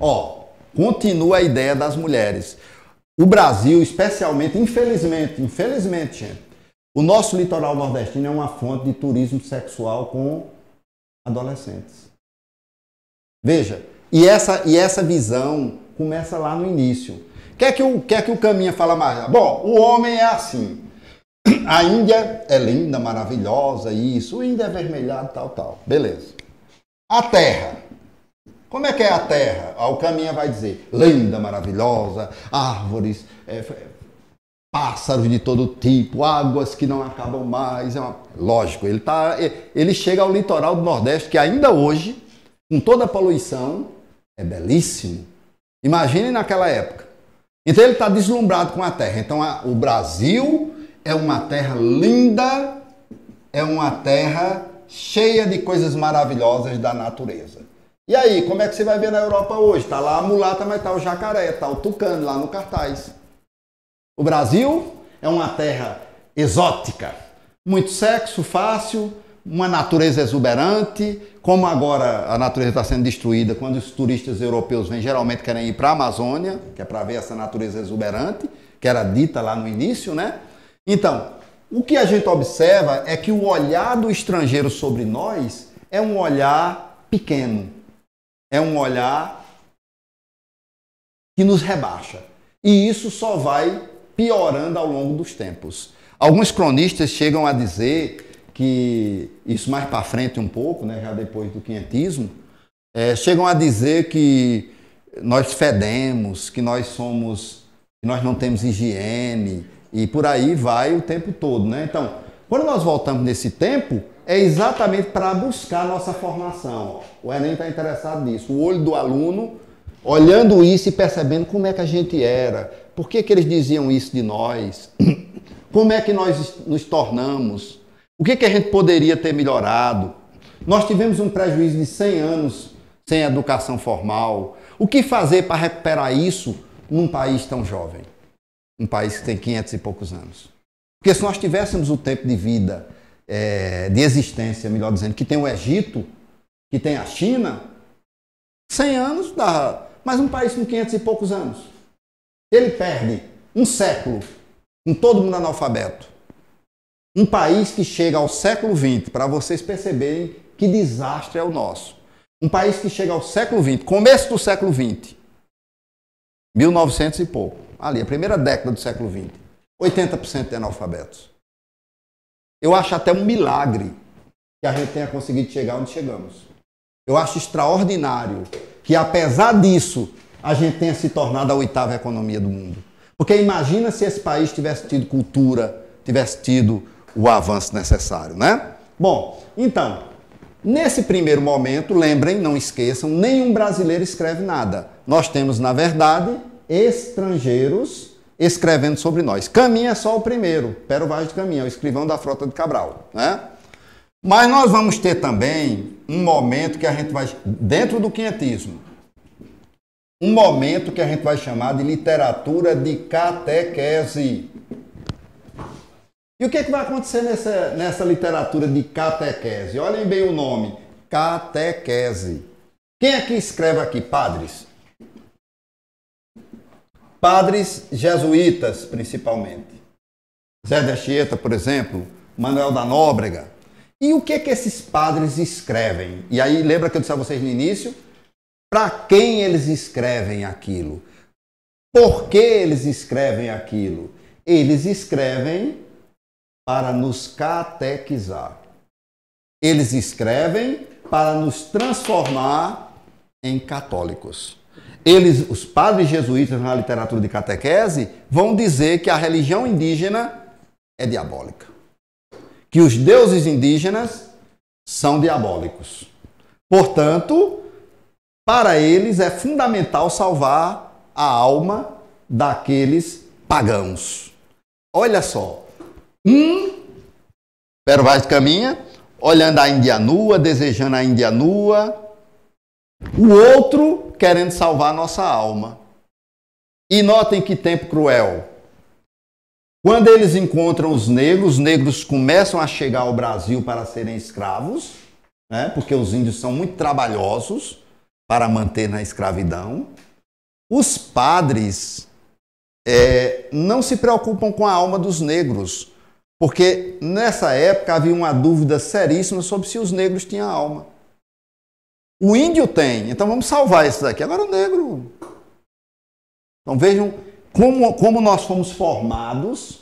Ó, Continua a ideia das mulheres. O Brasil, especialmente, infelizmente, infelizmente, gente, o nosso litoral nordestino é uma fonte de turismo sexual com adolescentes. Veja, e essa, e essa visão começa lá no início. Quer que o quer que o Caminha fala mais? Bom, o homem é assim. A Índia é linda, maravilhosa, isso. O Índia é vermelhado, tal, tal. Beleza. A Terra como é que é a terra? A ah, Alcaminha vai dizer: lenda maravilhosa, árvores, é, pássaros de todo tipo, águas que não acabam mais. É uma... Lógico, ele, tá, ele chega ao litoral do Nordeste, que ainda hoje, com toda a poluição, é belíssimo. Imagine naquela época. Então ele está deslumbrado com a terra. Então a, o Brasil é uma terra linda, é uma terra cheia de coisas maravilhosas da natureza. E aí, como é que você vai ver na Europa hoje? Tá lá a mulata, mas tá o jacaré, tá o tucano lá no cartaz. O Brasil é uma terra exótica, muito sexo fácil, uma natureza exuberante, como agora a natureza está sendo destruída, quando os turistas europeus vêm, geralmente querem ir para a Amazônia, que é para ver essa natureza exuberante, que era dita lá no início, né? Então, o que a gente observa é que o olhar do estrangeiro sobre nós é um olhar pequeno, é um olhar que nos rebaixa. E isso só vai piorando ao longo dos tempos. Alguns cronistas chegam a dizer que, isso mais para frente um pouco, né, já depois do quinhentismo, é, chegam a dizer que nós fedemos, que nós somos, que nós não temos higiene, e por aí vai o tempo todo. Né? Então, quando nós voltamos nesse tempo, é exatamente para buscar nossa formação. O Enem está interessado nisso. O olho do aluno olhando isso e percebendo como é que a gente era, por que, que eles diziam isso de nós, como é que nós nos tornamos, o que, que a gente poderia ter melhorado. Nós tivemos um prejuízo de 100 anos sem educação formal. O que fazer para recuperar isso num país tão jovem? Um país que tem 500 e poucos anos. Porque se nós tivéssemos o tempo de vida é, de existência, melhor dizendo, que tem o Egito, que tem a China, 100 anos dá. Mas um país com 500 e poucos anos. Ele perde um século com todo mundo analfabeto. Um país que chega ao século XX, para vocês perceberem que desastre é o nosso. Um país que chega ao século XX, começo do século XX, 1900 e pouco, ali, a primeira década do século XX, 80% de analfabetos. Eu acho até um milagre que a gente tenha conseguido chegar onde chegamos. Eu acho extraordinário que, apesar disso, a gente tenha se tornado a oitava economia do mundo. Porque imagina se esse país tivesse tido cultura, tivesse tido o avanço necessário, né? Bom, então, nesse primeiro momento, lembrem, não esqueçam, nenhum brasileiro escreve nada. Nós temos, na verdade, estrangeiros escrevendo sobre nós. Caminha é só o primeiro, Pero Vaz de Caminha, é o escrivão da frota de Cabral, né? Mas nós vamos ter também um momento que a gente vai, dentro do quinhentismo, um momento que a gente vai chamar de literatura de catequese. E o que, é que vai acontecer nessa, nessa literatura de catequese? Olhem bem o nome: catequese. Quem é que escreve aqui? Padres padres jesuítas, principalmente. Zé de Anchieta, por exemplo, Manuel da Nóbrega. E o que é que esses padres escrevem? E aí, lembra que eu disse a vocês no início? Para quem eles escrevem aquilo? Por que eles escrevem aquilo? Eles escrevem para nos catequizar. Eles escrevem para nos transformar em católicos eles, os padres jesuítas na literatura de catequese, vão dizer que a religião indígena é diabólica. Que os deuses indígenas são diabólicos. Portanto, para eles é fundamental salvar a alma daqueles pagãos. Olha só, um Pero caminha, olhando a Índia nua, desejando a Índia nua, o outro querendo salvar a nossa alma. E notem que tempo cruel. Quando eles encontram os negros, os negros começam a chegar ao Brasil para serem escravos, né? porque os índios são muito trabalhosos para manter na escravidão. Os padres é, não se preocupam com a alma dos negros, porque nessa época havia uma dúvida seríssima sobre se os negros tinham alma. O índio tem, então vamos salvar esse daqui. Agora o negro. Então vejam como, como nós fomos formados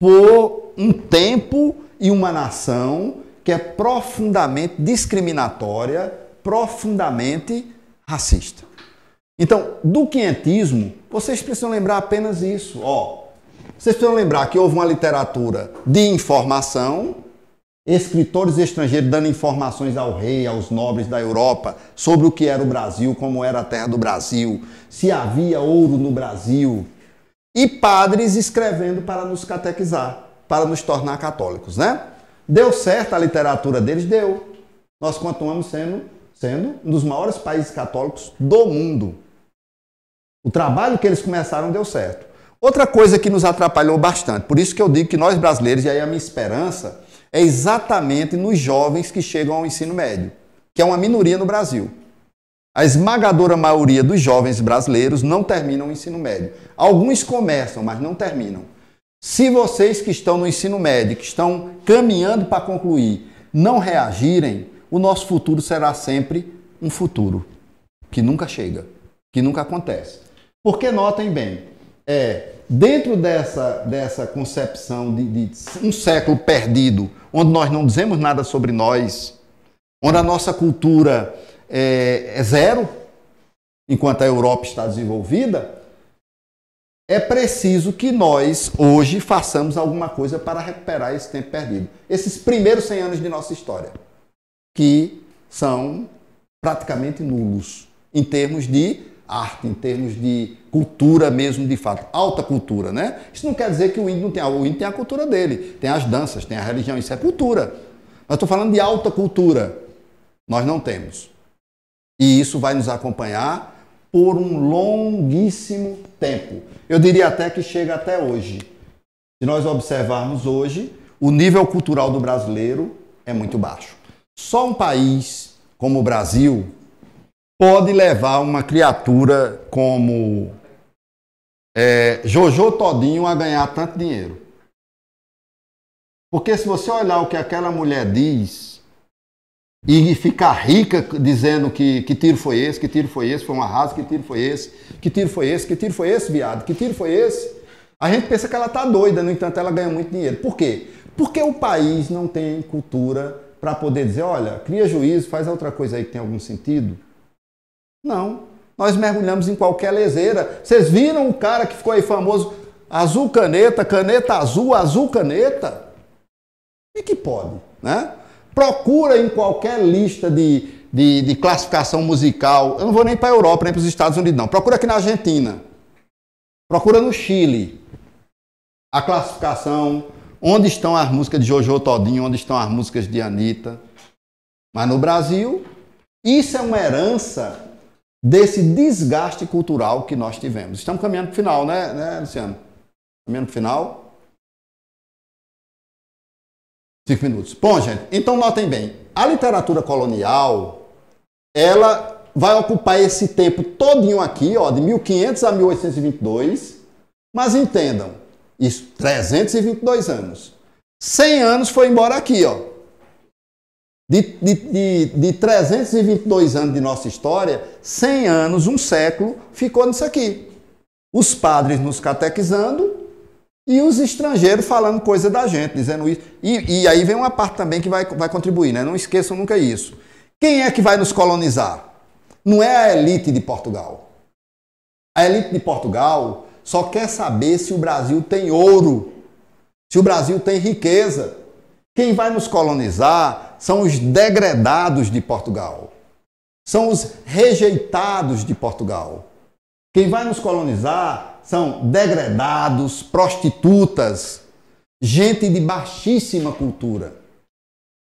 por um tempo e uma nação que é profundamente discriminatória, profundamente racista. Então, do quinhentismo, vocês precisam lembrar apenas isso. Ó, vocês precisam lembrar que houve uma literatura de informação escritores estrangeiros dando informações ao rei, aos nobres da Europa, sobre o que era o Brasil, como era a terra do Brasil, se havia ouro no Brasil, e padres escrevendo para nos catequizar, para nos tornar católicos, né? Deu certo a literatura deles? Deu. Nós continuamos sendo, sendo um dos maiores países católicos do mundo. O trabalho que eles começaram deu certo. Outra coisa que nos atrapalhou bastante, por isso que eu digo que nós brasileiros, e aí a minha esperança, é exatamente nos jovens que chegam ao ensino médio, que é uma minoria no Brasil. A esmagadora maioria dos jovens brasileiros não terminam o ensino médio. Alguns começam, mas não terminam. Se vocês que estão no ensino médio, que estão caminhando para concluir, não reagirem, o nosso futuro será sempre um futuro que nunca chega, que nunca acontece. Porque notem bem, é, dentro dessa, dessa concepção de, de um século perdido, onde nós não dizemos nada sobre nós, onde a nossa cultura é, é zero, enquanto a Europa está desenvolvida, é preciso que nós, hoje, façamos alguma coisa para recuperar esse tempo perdido. Esses primeiros 100 anos de nossa história, que são praticamente nulos em termos de arte, em termos de cultura mesmo, de fato, alta cultura, né? Isso não quer dizer que o índio não tem O índio tem a cultura dele, tem as danças, tem a religião, isso é cultura. Mas estou falando de alta cultura. Nós não temos. E isso vai nos acompanhar por um longuíssimo tempo. Eu diria até que chega até hoje. Se nós observarmos hoje, o nível cultural do brasileiro é muito baixo. Só um país como o Brasil pode levar uma criatura como é, Jojo Todinho a ganhar tanto dinheiro. Porque se você olhar o que aquela mulher diz e ficar rica dizendo que, que tiro foi esse, que tiro foi esse, foi um arraso, que tiro foi esse, que tiro foi esse, que tiro foi esse, viado, que tiro foi esse, a gente pensa que ela tá doida, no entanto ela ganha muito dinheiro. Por quê? Porque o país não tem cultura para poder dizer, olha, cria juízo, faz outra coisa aí que tem algum sentido. Não nós mergulhamos em qualquer leseira. Vocês viram o cara que ficou aí famoso? Azul caneta, caneta azul, azul caneta? E que pode, né? Procura em qualquer lista de, de, de classificação musical. Eu não vou nem para a Europa, nem para os Estados Unidos, não. Procura aqui na Argentina. Procura no Chile. A classificação, onde estão as músicas de Jojo Todinho, onde estão as músicas de Anitta. Mas no Brasil, isso é uma herança desse desgaste cultural que nós tivemos. Estamos caminhando para o final, né, né Luciano? Caminhando para o final. Cinco minutos. Bom, gente, então notem bem. A literatura colonial, ela vai ocupar esse tempo todinho aqui, ó, de 1500 a 1822. Mas entendam, isso, 322 anos. 100 anos foi embora aqui, ó. De, de, de, de 322 anos de nossa história, 100 anos, um século, ficou nisso aqui. Os padres nos catequizando e os estrangeiros falando coisa da gente, dizendo isso. E, e aí vem uma parte também que vai, vai contribuir, né? Não esqueçam nunca isso. Quem é que vai nos colonizar? Não é a elite de Portugal. A elite de Portugal só quer saber se o Brasil tem ouro, se o Brasil tem riqueza. Quem vai nos colonizar são os degredados de Portugal. São os rejeitados de Portugal. Quem vai nos colonizar são degredados, prostitutas, gente de baixíssima cultura.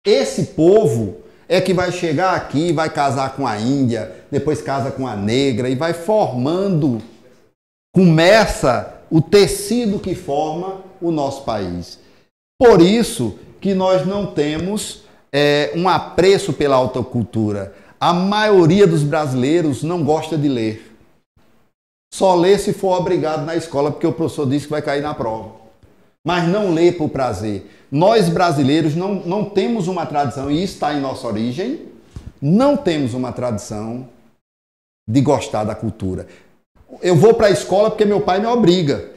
Esse povo é que vai chegar aqui, vai casar com a Índia, depois casa com a negra e vai formando, começa o tecido que forma o nosso país. Por isso que nós não temos é, um apreço pela autocultura. A maioria dos brasileiros não gosta de ler. Só lê se for obrigado na escola, porque o professor disse que vai cair na prova. Mas não lê por prazer. Nós brasileiros não, não temos uma tradição, e isso está em nossa origem, não temos uma tradição de gostar da cultura. Eu vou para a escola porque meu pai me obriga.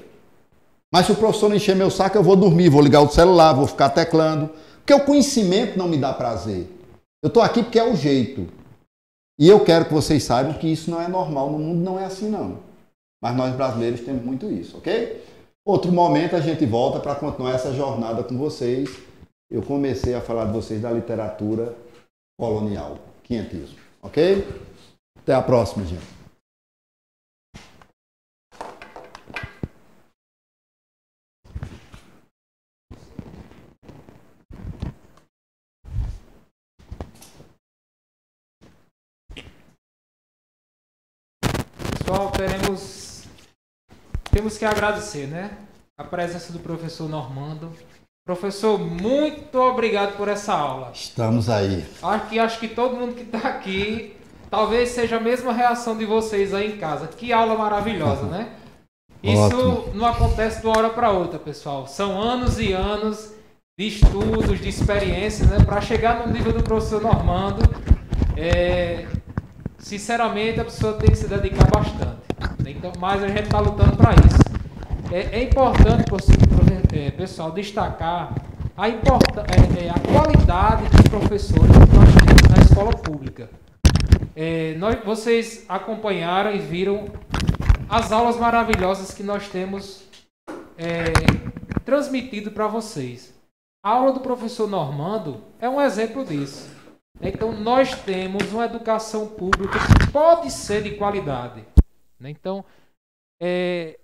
Mas se o professor encher meu saco, eu vou dormir, vou ligar o celular, vou ficar teclando. Porque o conhecimento não me dá prazer. Eu estou aqui porque é o jeito. E eu quero que vocês saibam que isso não é normal, no mundo não é assim não. Mas nós brasileiros temos muito isso, ok? Outro momento a gente volta para continuar essa jornada com vocês. Eu comecei a falar de vocês da literatura colonial, quinhentismo, ok? Até a próxima, gente. temos que agradecer, né? A presença do professor Normando. Professor, muito obrigado por essa aula. Estamos aí. Acho que, acho que todo mundo que está aqui, talvez seja a mesma reação de vocês aí em casa. Que aula maravilhosa, né? Isso Ótimo. não acontece de uma hora para outra, pessoal. São anos e anos de estudos, de experiências, né? Para chegar no nível do professor Normando, é... sinceramente a pessoa tem que se dedicar bastante. Então, mas a gente está lutando para isso. É, é importante, é, pessoal, destacar a, importa, é, é, a qualidade dos professores que nós temos na escola pública. É, nós, vocês acompanharam e viram as aulas maravilhosas que nós temos é, transmitido para vocês. A aula do professor Normando é um exemplo disso. Então, nós temos uma educação pública que pode ser de qualidade, né? Então, é,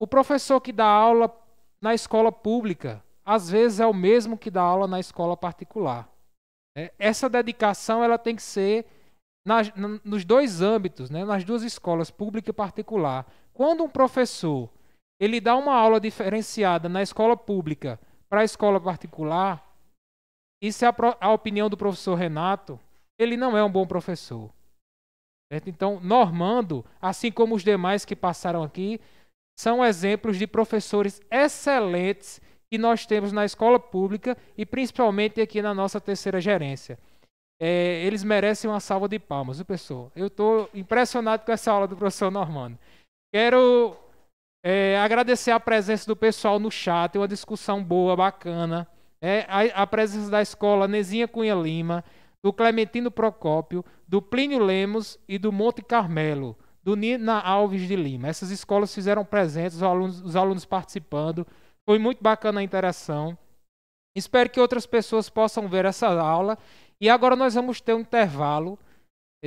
o professor que dá aula na escola pública, às vezes é o mesmo que dá aula na escola particular. Né? Essa dedicação ela tem que ser nas, nos dois âmbitos, né? nas duas escolas, pública e particular. Quando um professor ele dá uma aula diferenciada na escola pública para a escola particular, isso é a, a opinião do professor Renato, ele não é um bom professor. Então, Normando, assim como os demais que passaram aqui, são exemplos de professores excelentes que nós temos na escola pública e principalmente aqui na nossa terceira gerência. É, eles merecem uma salva de palmas, viu, pessoal? Eu estou impressionado com essa aula do professor Normando. Quero é, agradecer a presença do pessoal no chat, uma discussão boa, bacana. É, a, a presença da escola Nezinha Cunha Lima, do Clementino Procópio, do Plínio Lemos e do Monte Carmelo, do Nina Alves de Lima. Essas escolas fizeram presentes, os alunos, os alunos participando. Foi muito bacana a interação. Espero que outras pessoas possam ver essa aula. E agora nós vamos ter um intervalo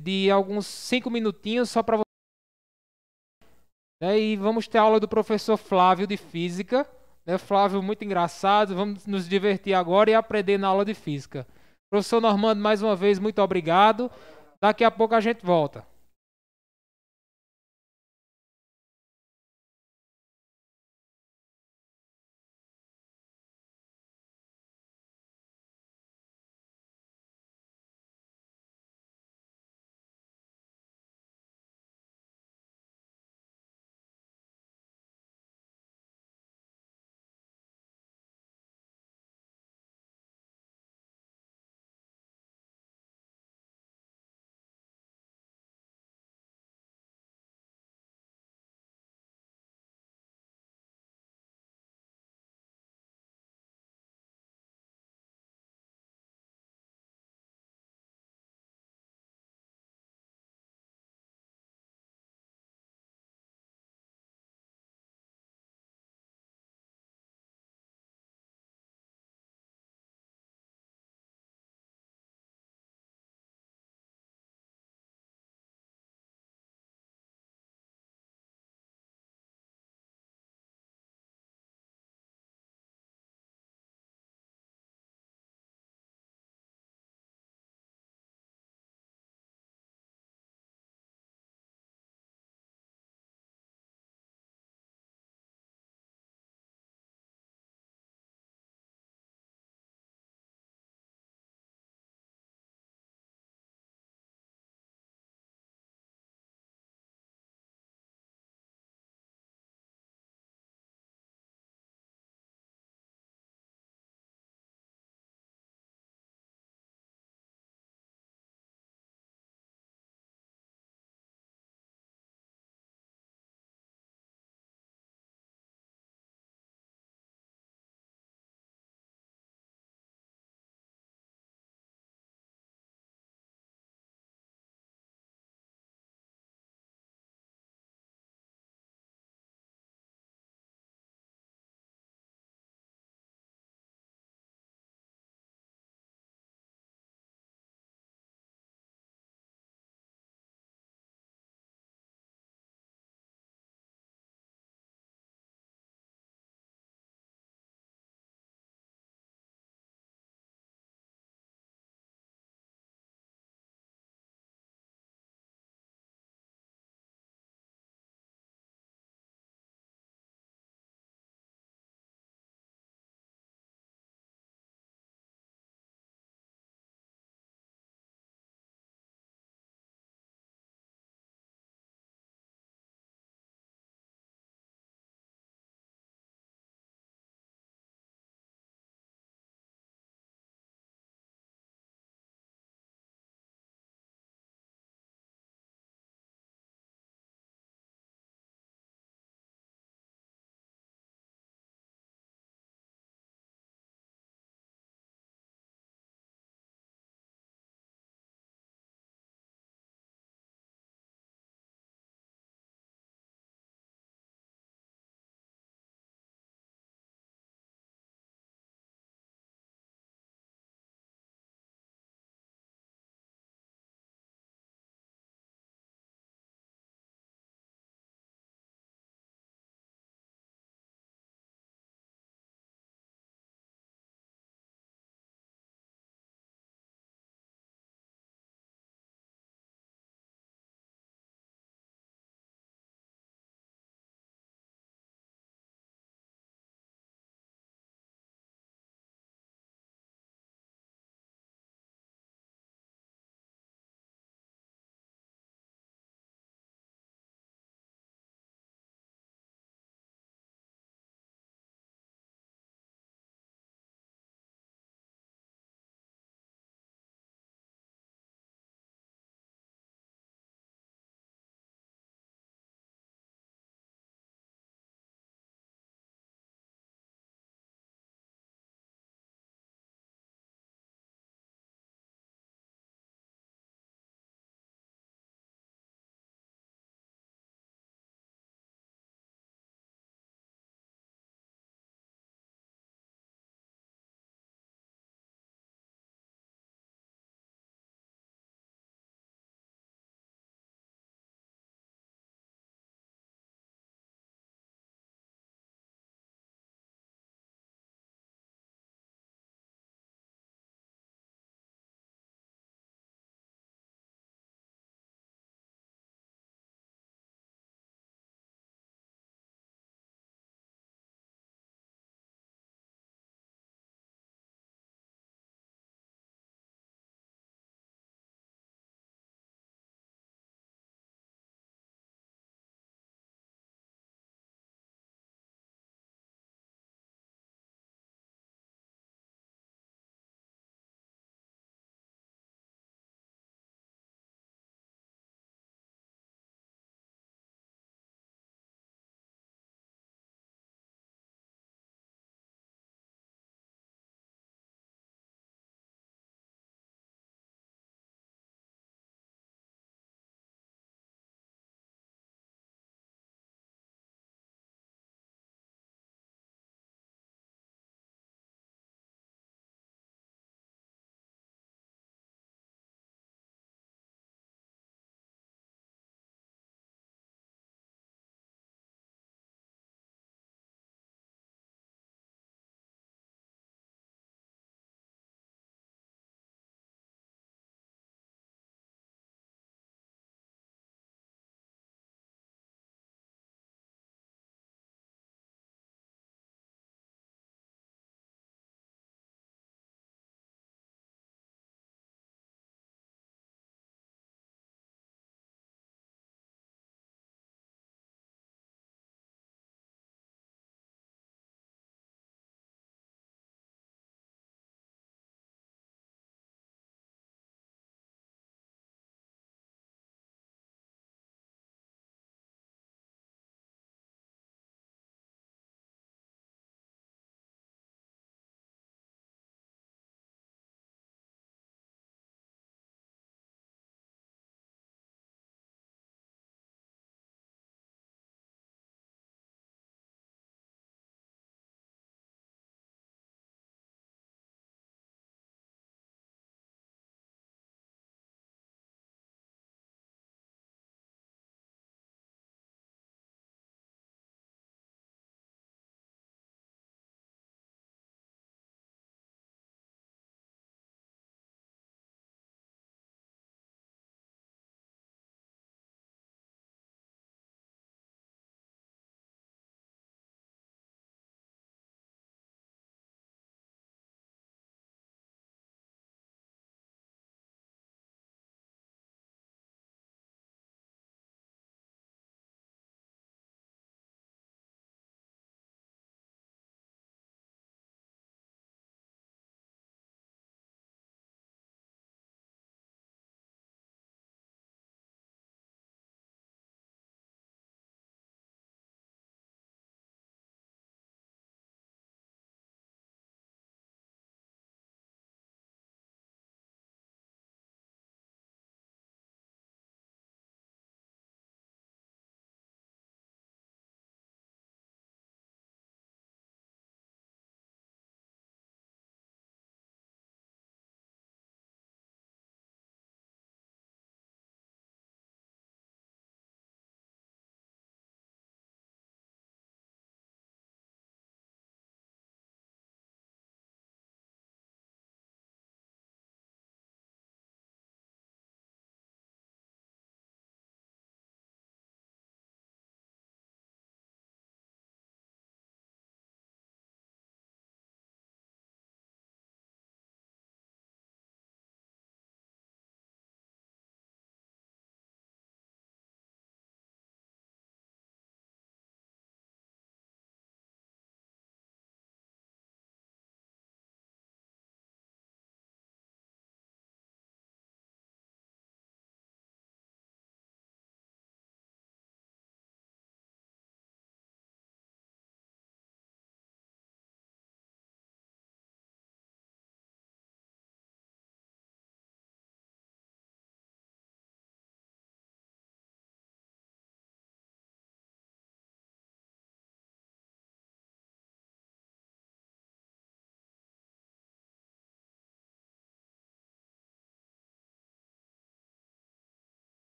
de alguns cinco minutinhos só para né? E vamos ter aula do professor Flávio de Física. É Flávio, muito engraçado. Vamos nos divertir agora e aprender na aula de Física. Professor Normando, mais uma vez, muito obrigado. Daqui a pouco a gente volta.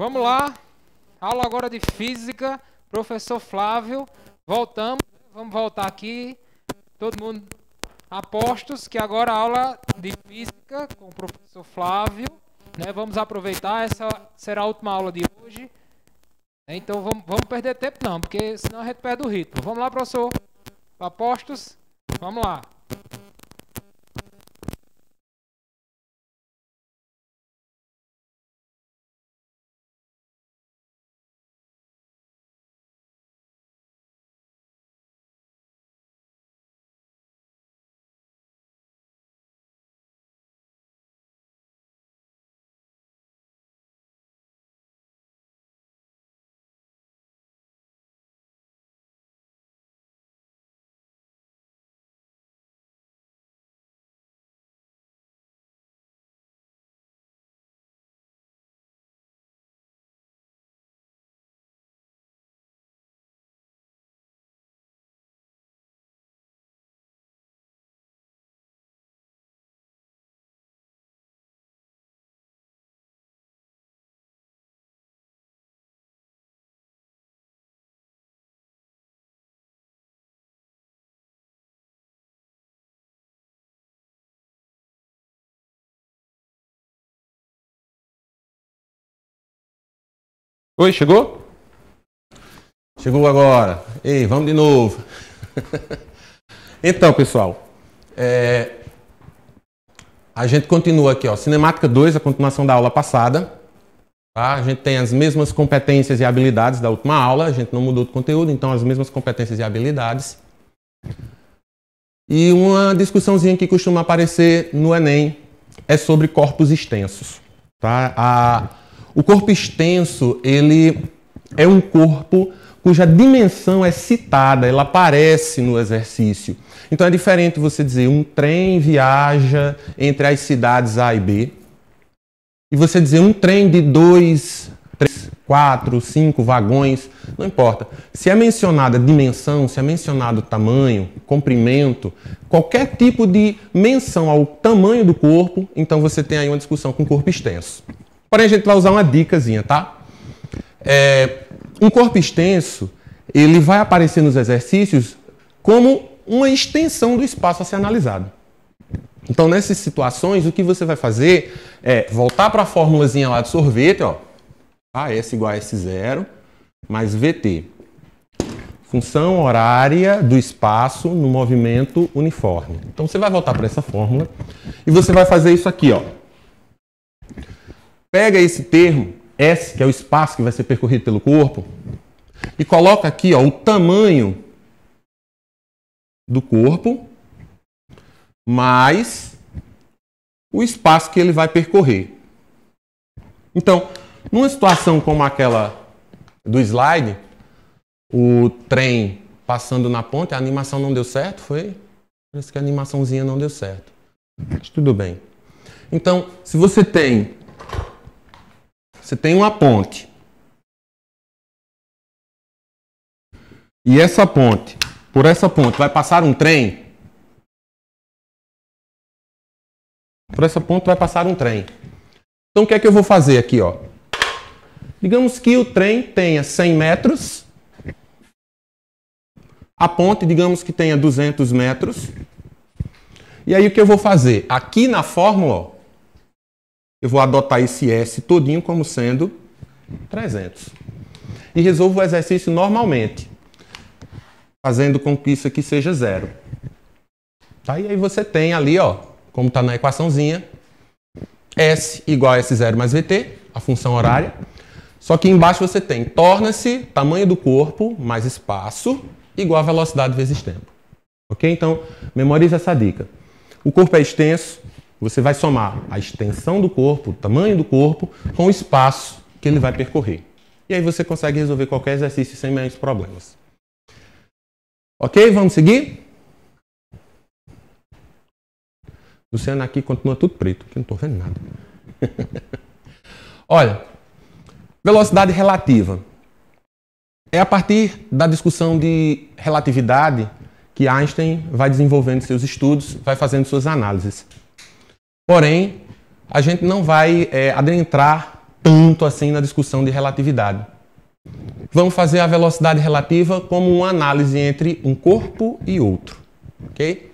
Vamos lá. Aula agora de física. Professor Flávio. Voltamos. Vamos voltar aqui. Todo mundo apostos que agora a aula de física com o professor Flávio. Né? Vamos aproveitar. Essa será a última aula de hoje. Né? Então vamos, vamos perder tempo não, porque senão a gente perde o ritmo. Vamos lá, professor. Apostos? Vamos lá. Oi, chegou? Chegou agora. Ei, vamos de novo. então, pessoal, é... a gente continua aqui, ó. Cinemática 2, a continuação da aula passada. Tá? A gente tem as mesmas competências e habilidades da última aula, a gente não mudou de conteúdo, então as mesmas competências e habilidades. E uma discussãozinha que costuma aparecer no Enem é sobre corpos extensos. Tá? A o corpo extenso, ele é um corpo cuja dimensão é citada, ela aparece no exercício. Então é diferente você dizer um trem viaja entre as cidades A e B e você dizer um trem de dois, três, quatro, cinco vagões, não importa. Se é mencionada dimensão, se é mencionado tamanho, comprimento, qualquer tipo de menção ao tamanho do corpo, então você tem aí uma discussão com corpo extenso. Porém, a gente vai usar uma dicasinha, tá? É, um corpo extenso, ele vai aparecer nos exercícios como uma extensão do espaço a ser analisado. Então, nessas situações, o que você vai fazer é voltar para a formulazinha lá de sorvete, ó. AS ah, igual a S0 mais VT. Função horária do espaço no movimento uniforme. Então, você vai voltar para essa fórmula e você vai fazer isso aqui, ó pega esse termo, S, que é o espaço que vai ser percorrido pelo corpo, e coloca aqui ó, o tamanho do corpo mais o espaço que ele vai percorrer. Então, numa situação como aquela do slide, o trem passando na ponte, a animação não deu certo, foi? Parece que a animaçãozinha não deu certo. Mas tudo bem. Então, se você tem você tem uma ponte. E essa ponte, por essa ponte, vai passar um trem? Por essa ponte vai passar um trem. Então o que é que eu vou fazer aqui, ó? Digamos que o trem tenha 100 metros, a ponte, digamos que tenha 200 metros. E aí o que eu vou fazer? Aqui na fórmula, eu vou adotar esse S todinho como sendo 300. E resolvo o exercício normalmente, fazendo com que isso aqui seja zero. Tá? E aí você tem ali, ó, como está na equaçãozinha, S igual a S0 mais VT, a função horária. Só que embaixo você tem torna-se tamanho do corpo mais espaço igual a velocidade vezes tempo. Ok? Então, memorize essa dica. O corpo é extenso, você vai somar a extensão do corpo, o tamanho do corpo, com o espaço que ele vai percorrer. E aí você consegue resolver qualquer exercício sem mais problemas. Ok? Vamos seguir? Luciano aqui continua tudo preto, que não estou vendo nada. Olha, velocidade relativa. É a partir da discussão de relatividade que Einstein vai desenvolvendo seus estudos, vai fazendo suas análises. Porém, a gente não vai é, adentrar tanto assim na discussão de relatividade. Vamos fazer a velocidade relativa como uma análise entre um corpo e outro, ok?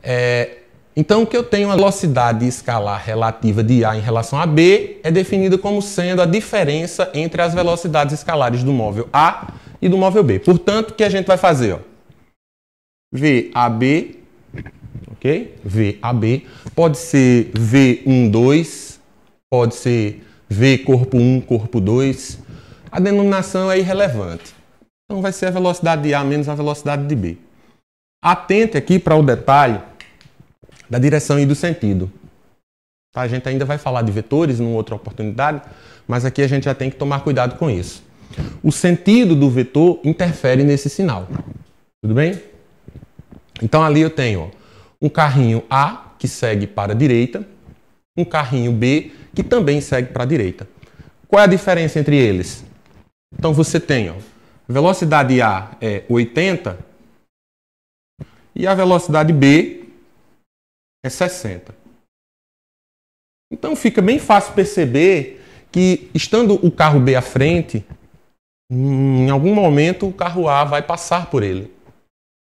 É, então, que eu tenho a velocidade escalar relativa de A em relação a B é definida como sendo a diferença entre as velocidades escalares do móvel A e do móvel B. Portanto, o que a gente vai fazer? Ó? VAB ok? VAB. Pode ser V12, pode ser V corpo 1, corpo 2. A denominação é irrelevante. Então vai ser a velocidade de A menos a velocidade de B. Atente aqui para o detalhe da direção e do sentido. Tá? A gente ainda vai falar de vetores numa outra oportunidade, mas aqui a gente já tem que tomar cuidado com isso. O sentido do vetor interfere nesse sinal. Tudo bem? Então ali eu tenho ó, um carrinho A, que segue para a direita, um carrinho B, que também segue para a direita. Qual é a diferença entre eles? Então você tem, ó, velocidade A é 80 e a velocidade B é 60. Então fica bem fácil perceber que estando o carro B à frente, hum, em algum momento o carro A vai passar por ele.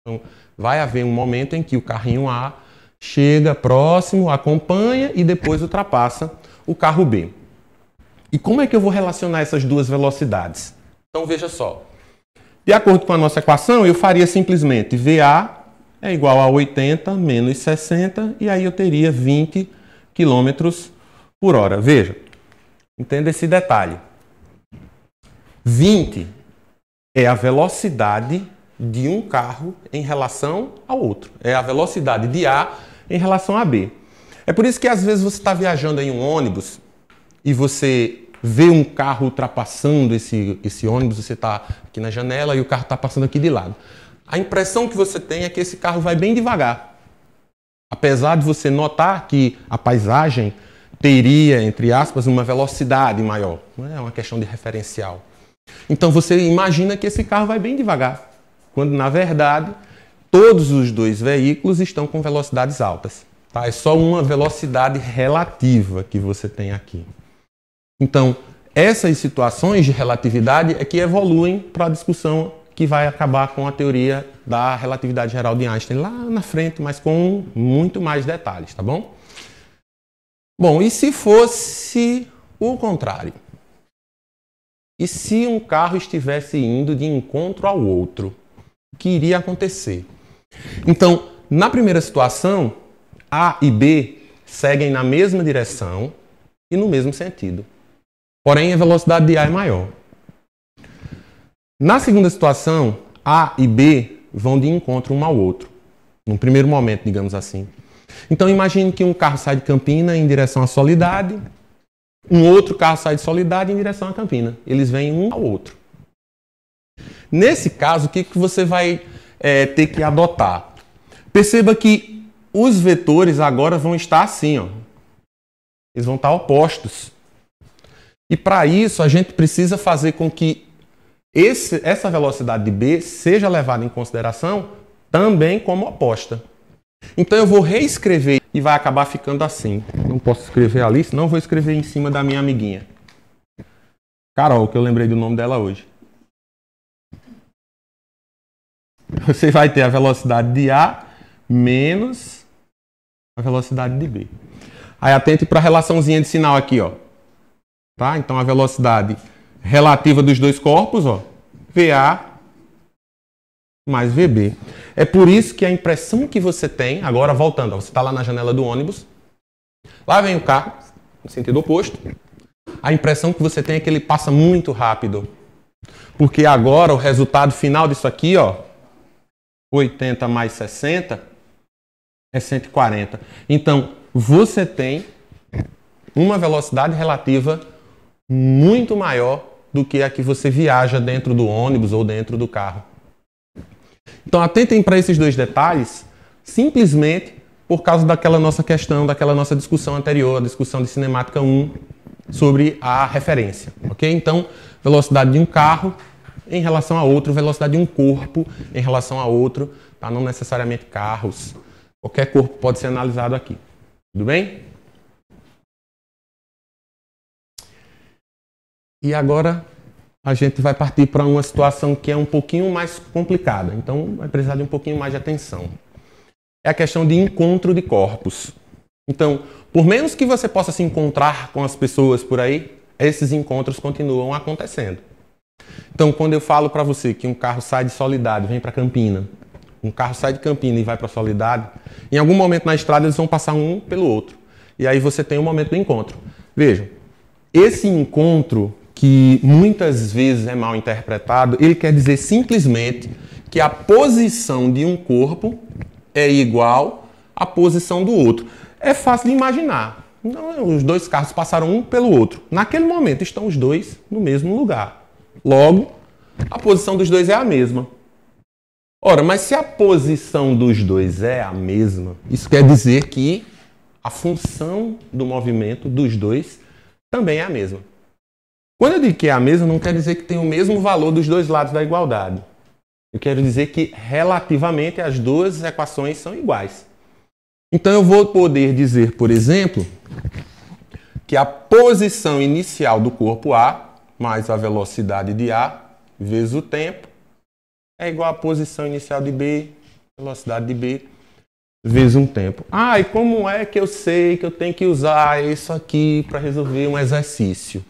Então, Vai haver um momento em que o carrinho A chega próximo, acompanha e depois ultrapassa o carro B. E como é que eu vou relacionar essas duas velocidades? Então veja só. De acordo com a nossa equação, eu faria simplesmente VA é igual a 80 menos 60 e aí eu teria 20 km por hora. Veja, entenda esse detalhe. 20 é a velocidade de um carro em relação ao outro. É a velocidade de A em relação a B. É por isso que às vezes você está viajando em um ônibus e você vê um carro ultrapassando esse, esse ônibus, você está aqui na janela e o carro está passando aqui de lado. A impressão que você tem é que esse carro vai bem devagar. Apesar de você notar que a paisagem teria, entre aspas, uma velocidade maior. Não é uma questão de referencial. Então você imagina que esse carro vai bem devagar quando na verdade todos os dois veículos estão com velocidades altas. Tá? É só uma velocidade relativa que você tem aqui. Então, essas situações de relatividade é que evoluem para a discussão que vai acabar com a teoria da relatividade geral de Einstein lá na frente, mas com muito mais detalhes, tá bom? Bom, e se fosse o contrário? E se um carro estivesse indo de encontro ao outro? que iria acontecer. Então, na primeira situação, A e B seguem na mesma direção e no mesmo sentido. Porém, a velocidade de A é maior. Na segunda situação, A e B vão de encontro um ao outro, num primeiro momento, digamos assim. Então, imagine que um carro sai de Campina em direção à Solidade, um outro carro sai de Solidade em direção à Campina. Eles vêm um ao outro. Nesse caso, o que, que você vai é, ter que adotar? Perceba que os vetores agora vão estar assim, ó. eles vão estar opostos. E para isso, a gente precisa fazer com que esse, essa velocidade de B seja levada em consideração também como oposta. Então eu vou reescrever e vai acabar ficando assim. Não posso escrever ali, senão vou escrever em cima da minha amiguinha. Carol, que eu lembrei do nome dela hoje. você vai ter a velocidade de A menos a velocidade de B. Aí atente para a relaçãozinha de sinal aqui, ó. Tá? Então a velocidade relativa dos dois corpos, ó, VA mais VB. É por isso que a impressão que você tem, agora voltando, ó, você está lá na janela do ônibus, lá vem o carro, no sentido oposto, a impressão que você tem é que ele passa muito rápido. Porque agora o resultado final disso aqui, ó, 80 mais 60 é 140. Então, você tem uma velocidade relativa muito maior do que a que você viaja dentro do ônibus ou dentro do carro. Então, atentem para esses dois detalhes, simplesmente por causa daquela nossa questão, daquela nossa discussão anterior, a discussão de cinemática 1 sobre a referência, OK? Então, velocidade de um carro em relação a outro, velocidade de um corpo em relação a outro, tá? não necessariamente carros. Qualquer corpo pode ser analisado aqui. Tudo bem? E agora a gente vai partir para uma situação que é um pouquinho mais complicada, então vai precisar de um pouquinho mais de atenção. É a questão de encontro de corpos. Então, por menos que você possa se encontrar com as pessoas por aí, esses encontros continuam acontecendo. Então, quando eu falo para você que um carro sai de Solidário, vem para Campina, um carro sai de Campina e vai para Solidário, em algum momento na estrada eles vão passar um pelo outro. E aí você tem o um momento do encontro. Vejam, esse encontro que muitas vezes é mal interpretado, ele quer dizer simplesmente que a posição de um corpo é igual à posição do outro. É fácil de imaginar. os dois carros passaram um pelo outro. Naquele momento estão os dois no mesmo lugar. Logo, a posição dos dois é a mesma. Ora, mas se a posição dos dois é a mesma, isso quer dizer que a função do movimento dos dois também é a mesma. Quando eu digo que é a mesma, não quer dizer que tem o mesmo valor dos dois lados da igualdade. Eu quero dizer que relativamente as duas equações são iguais. Então eu vou poder dizer, por exemplo, que a posição inicial do corpo A mais a velocidade de A vezes o tempo é igual à posição inicial de B, velocidade de B, vezes um tempo. Ah, e como é que eu sei que eu tenho que usar isso aqui para resolver um exercício?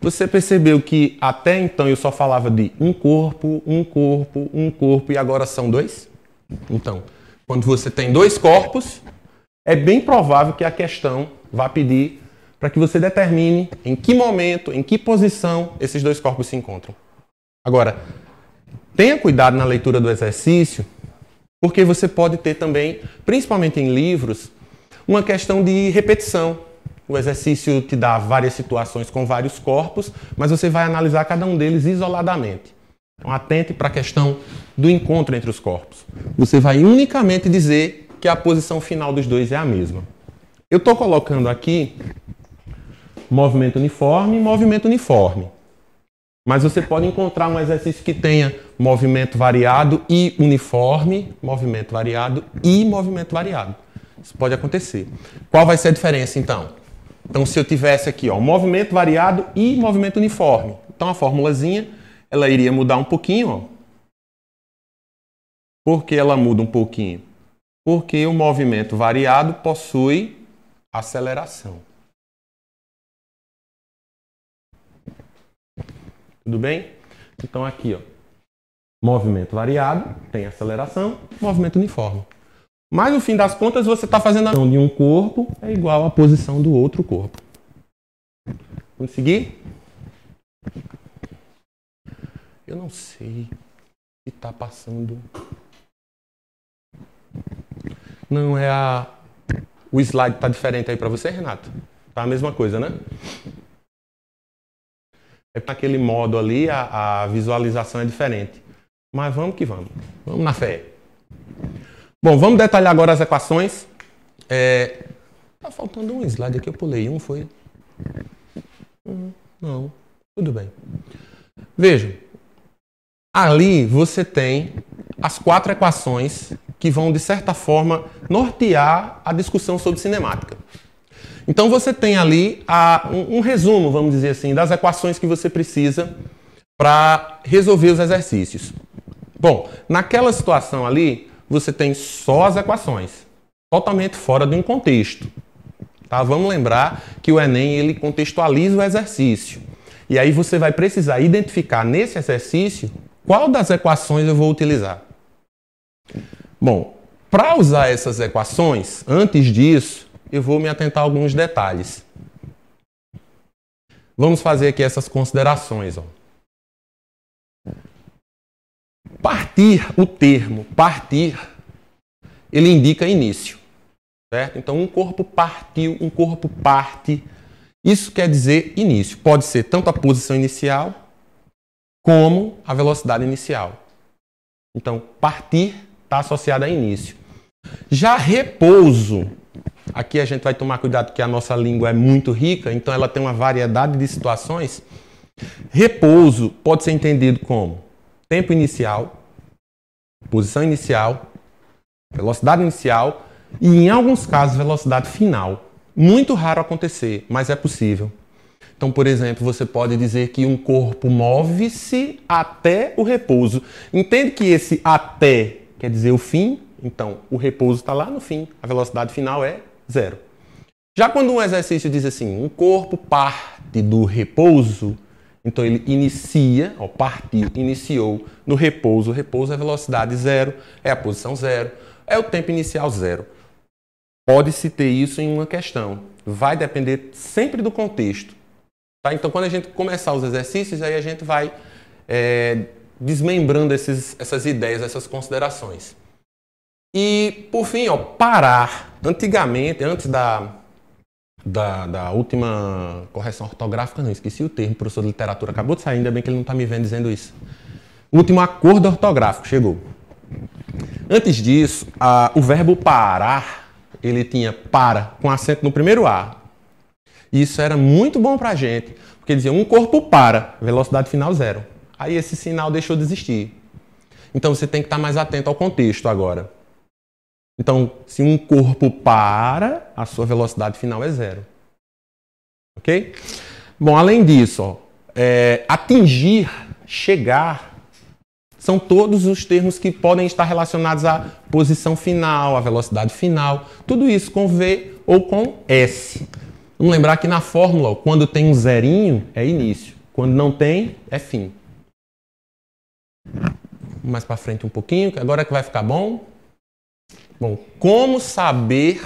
Você percebeu que até então eu só falava de um corpo, um corpo, um corpo e agora são dois? Então, quando você tem dois corpos, é bem provável que a questão vá pedir para que você determine em que momento, em que posição esses dois corpos se encontram. Agora, tenha cuidado na leitura do exercício, porque você pode ter também, principalmente em livros, uma questão de repetição. O exercício te dá várias situações com vários corpos, mas você vai analisar cada um deles isoladamente. Então, atente para a questão do encontro entre os corpos. Você vai unicamente dizer que a posição final dos dois é a mesma. Eu estou colocando aqui movimento uniforme e movimento uniforme. Mas você pode encontrar um exercício que tenha movimento variado e uniforme, movimento variado e movimento variado. Isso pode acontecer. Qual vai ser a diferença então? Então, se eu tivesse aqui ó, movimento variado e movimento uniforme, então a formulazinha ela iria mudar um pouquinho. Ó. Por que ela muda um pouquinho? Porque o movimento variado possui aceleração. Tudo bem? Então aqui, ó, movimento variado, tem aceleração, movimento uniforme. Mas no fim das contas você está fazendo a posição de um corpo é igual à posição do outro corpo. consegui Eu não sei o que está passando. Não é a. O slide está diferente aí para você, Renato? Tá a mesma coisa, né? é para aquele modo ali, a, a visualização é diferente. Mas vamos que vamos. Vamos na fé. Bom, vamos detalhar agora as equações. É... Tá faltando um slide aqui, eu pulei um, foi. não, tudo bem. Vejam, ali você tem as quatro equações que vão, de certa forma, nortear a discussão sobre cinemática. Então você tem ali a, um, um resumo, vamos dizer assim, das equações que você precisa para resolver os exercícios. Bom, naquela situação ali, você tem só as equações, totalmente fora de um contexto. Tá? Vamos lembrar que o Enem ele contextualiza o exercício. E aí você vai precisar identificar nesse exercício qual das equações eu vou utilizar. Bom, para usar essas equações, antes disso, eu vou me atentar a alguns detalhes. Vamos fazer aqui essas considerações. Ó. Partir, o termo partir, ele indica início. Certo? Então, um corpo partiu, um corpo parte. Isso quer dizer início. Pode ser tanto a posição inicial como a velocidade inicial. Então, partir está associado a início. Já repouso Aqui a gente vai tomar cuidado que a nossa língua é muito rica, então ela tem uma variedade de situações. Repouso pode ser entendido como tempo inicial, posição inicial, velocidade inicial e, em alguns casos, velocidade final. Muito raro acontecer, mas é possível. Então, por exemplo, você pode dizer que um corpo move-se até o repouso. Entende que esse até quer dizer o fim? Então, o repouso está lá no fim. A velocidade final é zero. Já quando um exercício diz assim, um corpo parte do repouso, então ele inicia, ó, partiu, iniciou no repouso. O repouso é velocidade zero, é a posição zero, é o tempo inicial zero. Pode-se ter isso em uma questão. Vai depender sempre do contexto. Tá? Então, quando a gente começar os exercícios, aí a gente vai é, desmembrando esses, essas ideias, essas considerações. E, por fim, ó, parar. Antigamente, antes da, da, da, última correção ortográfica, não, esqueci o termo, professor de literatura acabou de sair, ainda bem que ele não está me vendo dizendo isso. O último acordo ortográfico chegou. Antes disso, a, o verbo parar, ele tinha para com acento no primeiro A. Isso era muito bom para a gente, porque dizia um corpo para, velocidade final zero. Aí esse sinal deixou de existir. Então você tem que estar tá mais atento ao contexto agora. Então, se um corpo para, a sua velocidade final é zero. Ok? Bom, além disso, ó, é, atingir, chegar, são todos os termos que podem estar relacionados à posição final, à velocidade final, tudo isso com V ou com S. Vamos lembrar que na fórmula, ó, quando tem um zerinho, é início. Quando não tem, é fim. Mais para frente um pouquinho, que agora é que vai ficar bom. Bom, como saber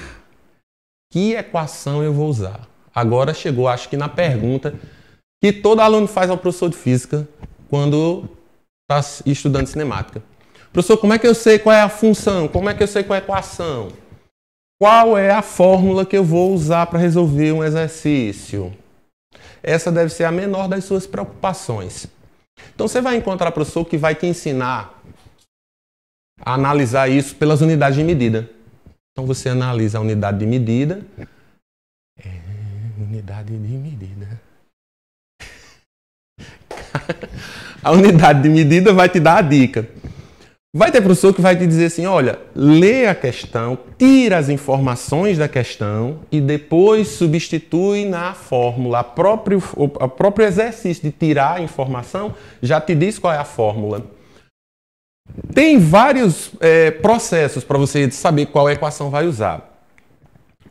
que equação eu vou usar? Agora chegou, acho que na pergunta que todo aluno faz ao professor de física quando está estudando cinemática. Professor, como é que eu sei qual é a função? Como é que eu sei qual é a equação? Qual é a fórmula que eu vou usar para resolver um exercício? Essa deve ser a menor das suas preocupações. Então você vai encontrar professor que vai te ensinar analisar isso pelas unidades de medida. Então você analisa a unidade de medida. É, unidade de medida. a unidade de medida vai te dar a dica. Vai ter professor que vai te dizer assim: olha, lê a questão, tira as informações da questão e depois substitui na fórmula. A o próprio exercício de tirar a informação já te diz qual é a fórmula. Tem vários é, processos para você saber qual equação vai usar.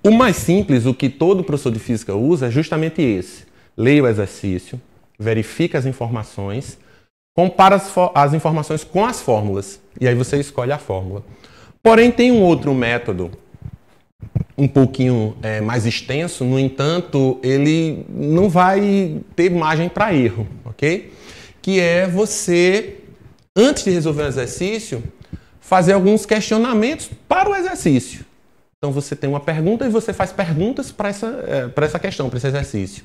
O mais simples, o que todo professor de física usa, é justamente esse. Leia o exercício, verifica as informações, compara as, as informações com as fórmulas, e aí você escolhe a fórmula. Porém, tem um outro método, um pouquinho é, mais extenso, no entanto, ele não vai ter margem para erro, ok? Que é você antes de resolver um exercício, fazer alguns questionamentos para o exercício. Então você tem uma pergunta e você faz perguntas para essa, eh, para essa questão, para esse exercício.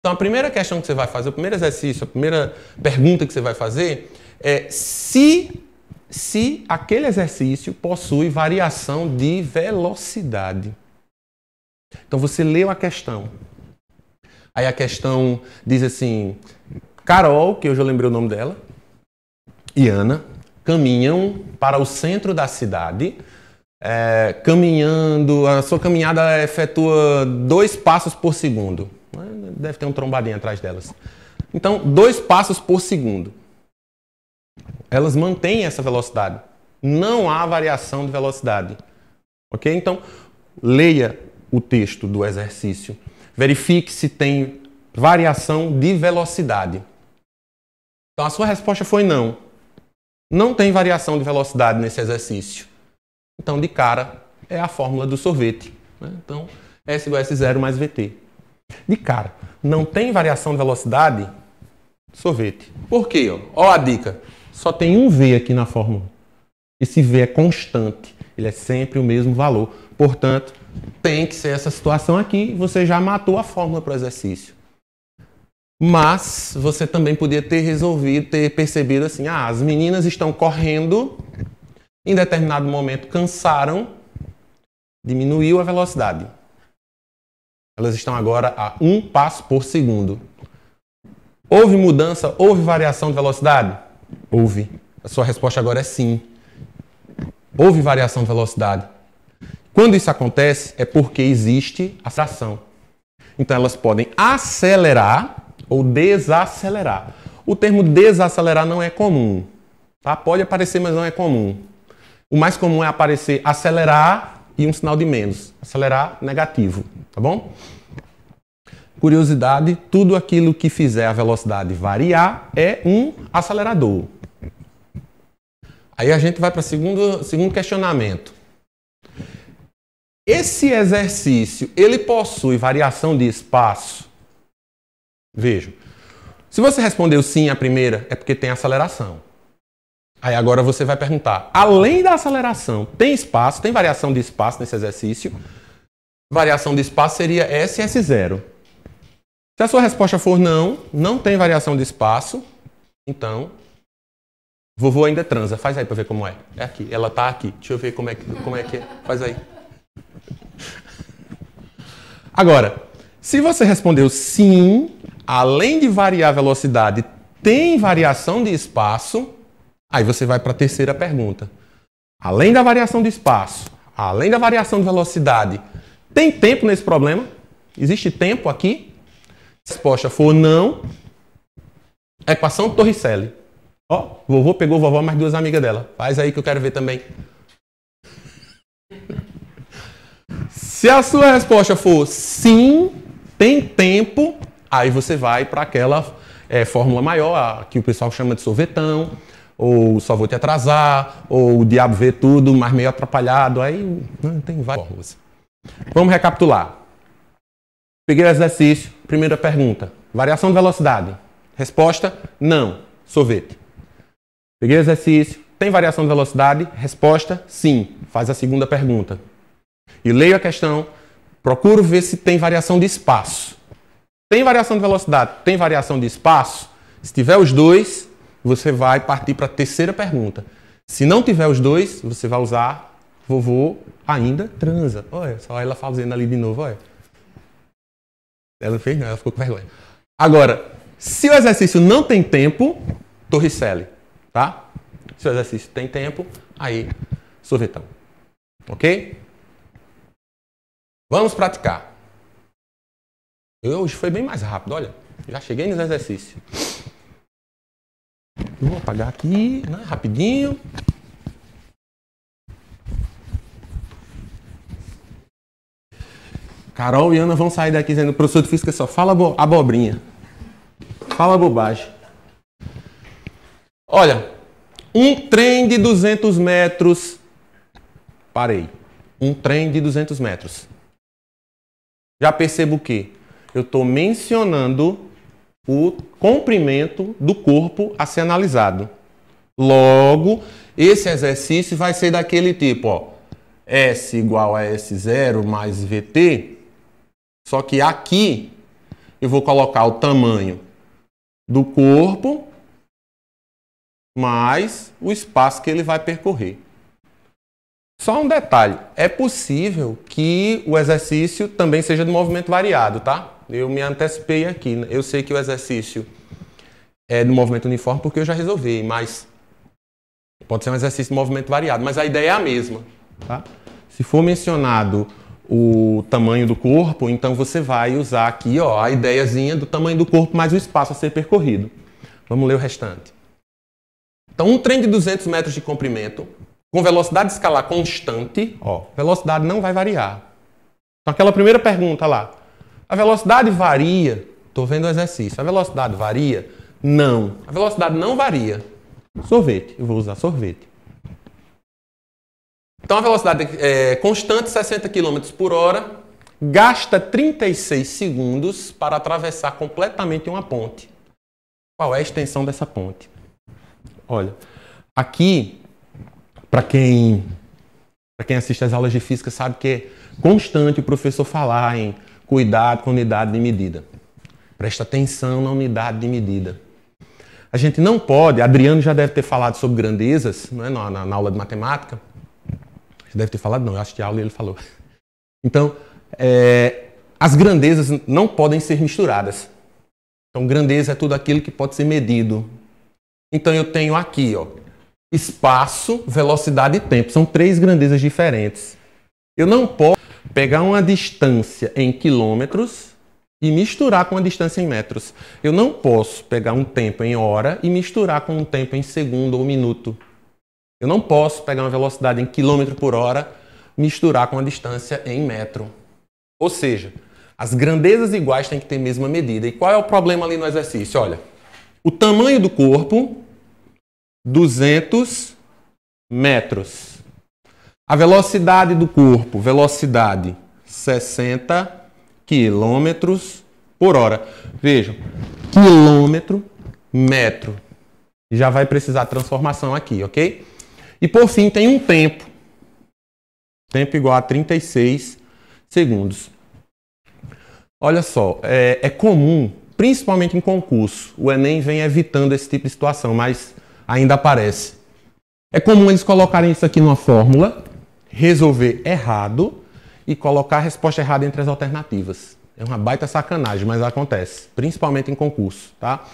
Então a primeira questão que você vai fazer, o primeiro exercício, a primeira pergunta que você vai fazer é se se aquele exercício possui variação de velocidade. Então você leu a questão. Aí a questão diz assim: Carol, que eu já lembrei o nome dela, e Ana caminham para o centro da cidade. É, caminhando, a sua caminhada efetua dois passos por segundo. Deve ter um trombadinho atrás delas. Então, dois passos por segundo. Elas mantêm essa velocidade. Não há variação de velocidade. Ok? Então, leia o texto do exercício. Verifique se tem variação de velocidade. Então, a sua resposta foi não. Não tem variação de velocidade nesse exercício. Então, de cara, é a fórmula do sorvete. Né? Então, S igual a S0 mais VT. De cara, não tem variação de velocidade, sorvete. Por quê? Ó, ó a dica. Só tem um V aqui na fórmula. Esse V é constante. Ele é sempre o mesmo valor. Portanto, tem que ser essa situação aqui. Você já matou a fórmula para o exercício. Mas você também podia ter resolvido, ter percebido assim: ah, as meninas estão correndo, em determinado momento cansaram, diminuiu a velocidade. Elas estão agora a um passo por segundo. Houve mudança? Houve variação de velocidade? Houve. A sua resposta agora é sim. Houve variação de velocidade. Quando isso acontece, é porque existe ação. Então elas podem acelerar ou desacelerar. O termo desacelerar não é comum. Tá? Pode aparecer, mas não é comum. O mais comum é aparecer acelerar e um sinal de menos. Acelerar negativo, tá bom? Curiosidade, tudo aquilo que fizer a velocidade variar é um acelerador. Aí a gente vai para o segundo, segundo questionamento. Esse exercício, ele possui variação de espaço? vejo Se você respondeu sim à primeira, é porque tem aceleração. Aí agora você vai perguntar: além da aceleração, tem espaço? Tem variação de espaço nesse exercício? Variação de espaço seria s s 0 Se a sua resposta for não, não tem variação de espaço, então vovô ainda transa. Faz aí para ver como é. É aqui, ela está aqui. Deixa eu ver como é que, como é, que é. Faz aí. Agora, se você respondeu sim além de variar a velocidade, tem variação de espaço, aí você vai para a terceira pergunta. Além da variação de espaço, além da variação de velocidade, tem tempo nesse problema? Existe tempo aqui? Se a resposta for não, equação de Torricelli. Ó, oh, vovô pegou vovó mais duas amigas dela. Faz aí que eu quero ver também. Se a sua resposta for sim, tem tempo, Aí você vai para aquela é, fórmula maior, a, que o pessoal chama de sorvetão, ou só vou te atrasar, ou o diabo vê tudo, mas meio atrapalhado. Aí não né, tem várias fórmulas. Vamos recapitular. Peguei o exercício, primeira pergunta. Variação de velocidade. Resposta: não. Sorvete. Peguei o exercício. Tem variação de velocidade? Resposta: sim. Faz a segunda pergunta. E leio a questão. Procuro ver se tem variação de espaço. Tem variação de velocidade, tem variação de espaço? Se tiver os dois, você vai partir para a terceira pergunta. Se não tiver os dois, você vai usar vovô ainda transa. Olha, só ela fazendo ali de novo, olha. Ela fez não, ela ficou com vergonha. Agora, se o exercício não tem tempo, torricelli, tá? Se o exercício tem tempo, aí sorvetão. Ok? Vamos praticar. Eu, hoje foi bem mais rápido, olha. Já cheguei nos exercícios. vou apagar aqui, né? Rapidinho. Carol e Ana vão sair daqui dizendo, professor de física só fala abobrinha. Fala bobagem. Olha, um trem de 200 metros. Parei. Um trem de 200 metros. Já percebo o quê? eu estou mencionando o comprimento do corpo a ser analisado. Logo, esse exercício vai ser daquele tipo, ó, S igual a S0 mais VT, só que aqui eu vou colocar o tamanho do corpo mais o espaço que ele vai percorrer. Só um detalhe, é possível que o exercício também seja de movimento variado, tá? Eu me antecipei aqui. Né? Eu sei que o exercício é do movimento uniforme porque eu já resolvi, mas pode ser um exercício de movimento variado, mas a ideia é a mesma. Tá? Se for mencionado o tamanho do corpo, então você vai usar aqui ó, a ideiazinha do tamanho do corpo mais o espaço a ser percorrido. Vamos ler o restante. Então, um trem de 200 metros de comprimento, com velocidade escalar constante, ó, velocidade não vai variar. Então, aquela primeira pergunta lá, a velocidade varia. Estou vendo o exercício. A velocidade varia? Não. A velocidade não varia. Sorvete. Eu vou usar sorvete. Então a velocidade é, constante 60 km por hora gasta 36 segundos para atravessar completamente uma ponte. Qual é a extensão dessa ponte? Olha, aqui, para quem, quem assiste às aulas de física, sabe que é constante o professor falar em Cuidado com unidade de medida. Presta atenção na unidade de medida. A gente não pode, Adriano já deve ter falado sobre grandezas, não é? na, na, na aula de matemática. Já deve ter falado, não, eu acho que a aula ele falou. Então, é, as grandezas não podem ser misturadas. Então, grandeza é tudo aquilo que pode ser medido. Então, eu tenho aqui, ó, espaço, velocidade e tempo. São três grandezas diferentes. Eu não posso pegar uma distância em quilômetros e misturar com a distância em metros. Eu não posso pegar um tempo em hora e misturar com um tempo em segundo ou minuto. Eu não posso pegar uma velocidade em quilômetro por hora misturar com a distância em metro. Ou seja, as grandezas iguais têm que ter a mesma medida. E qual é o problema ali no exercício? Olha, o tamanho do corpo, 200 metros. A velocidade do corpo, velocidade 60 km por hora. Vejam, quilômetro, metro. Já vai precisar transformação aqui, ok? E por fim tem um tempo. Tempo igual a 36 segundos. Olha só, é, é comum, principalmente em concurso, o Enem vem evitando esse tipo de situação, mas ainda aparece. É comum eles colocarem isso aqui numa fórmula resolver errado e colocar a resposta errada entre as alternativas. É uma baita sacanagem, mas acontece, principalmente em concurso, tá?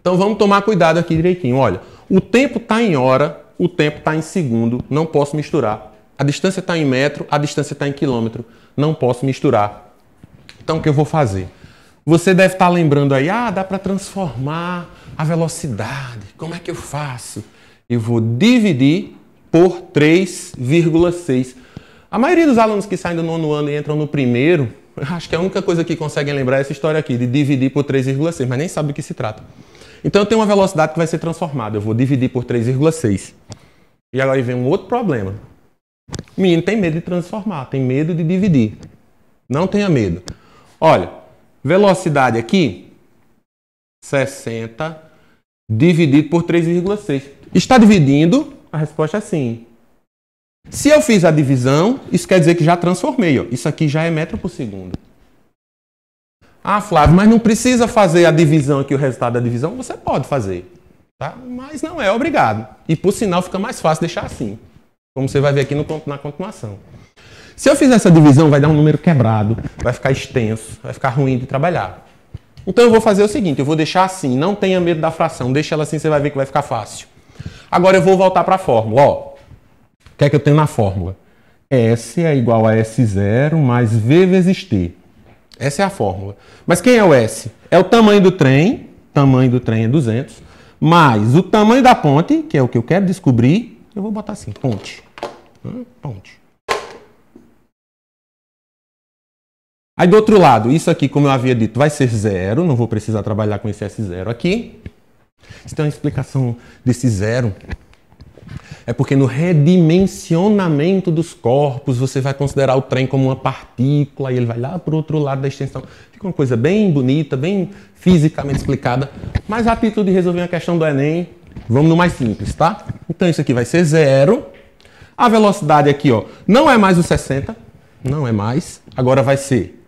Então vamos tomar cuidado aqui direitinho. Olha, o tempo está em hora, o tempo está em segundo, não posso misturar. A distância está em metro, a distância está em quilômetro, não posso misturar. Então o que eu vou fazer? Você deve estar tá lembrando aí, ah, dá para transformar a velocidade. Como é que eu faço? Eu vou dividir por 3,6. A maioria dos alunos que saem do nono ano e entram no primeiro, acho que é a única coisa que conseguem lembrar é essa história aqui, de dividir por 3,6, mas nem sabe do que se trata. Então eu tenho uma velocidade que vai ser transformada, eu vou dividir por 3,6. E agora vem um outro problema. O menino tem medo de transformar, tem medo de dividir. Não tenha medo. Olha, velocidade aqui, 60 dividido por 3,6. Está dividindo, a resposta é sim. Se eu fiz a divisão, isso quer dizer que já transformei. Ó. Isso aqui já é metro por segundo. Ah, Flávio, mas não precisa fazer a divisão aqui, o resultado da divisão? Você pode fazer, tá? mas não é obrigado. E por sinal fica mais fácil deixar assim, como você vai ver aqui no, na continuação. Se eu fizer essa divisão, vai dar um número quebrado, vai ficar extenso, vai ficar ruim de trabalhar. Então eu vou fazer o seguinte, eu vou deixar assim, não tenha medo da fração, deixa ela assim, você vai ver que vai ficar fácil. Agora eu vou voltar para a fórmula. Ó, o que é que eu tenho na fórmula? S é igual a S0 mais V vezes T. Essa é a fórmula. Mas quem é o S? É o tamanho do trem, tamanho do trem é 200, mais o tamanho da ponte, que é o que eu quero descobrir, eu vou botar assim, ponte. Ponte. Aí do outro lado, isso aqui, como eu havia dito, vai ser zero, não vou precisar trabalhar com esse S0 aqui. Se tem uma explicação desse zero, é porque no redimensionamento dos corpos você vai considerar o trem como uma partícula e ele vai lá para o outro lado da extensão. Fica uma coisa bem bonita, bem fisicamente explicada. Mas rápido de resolver a questão do Enem, vamos no mais simples, tá? Então isso aqui vai ser zero. A velocidade aqui, ó, não é mais o 60, não é mais. Agora vai ser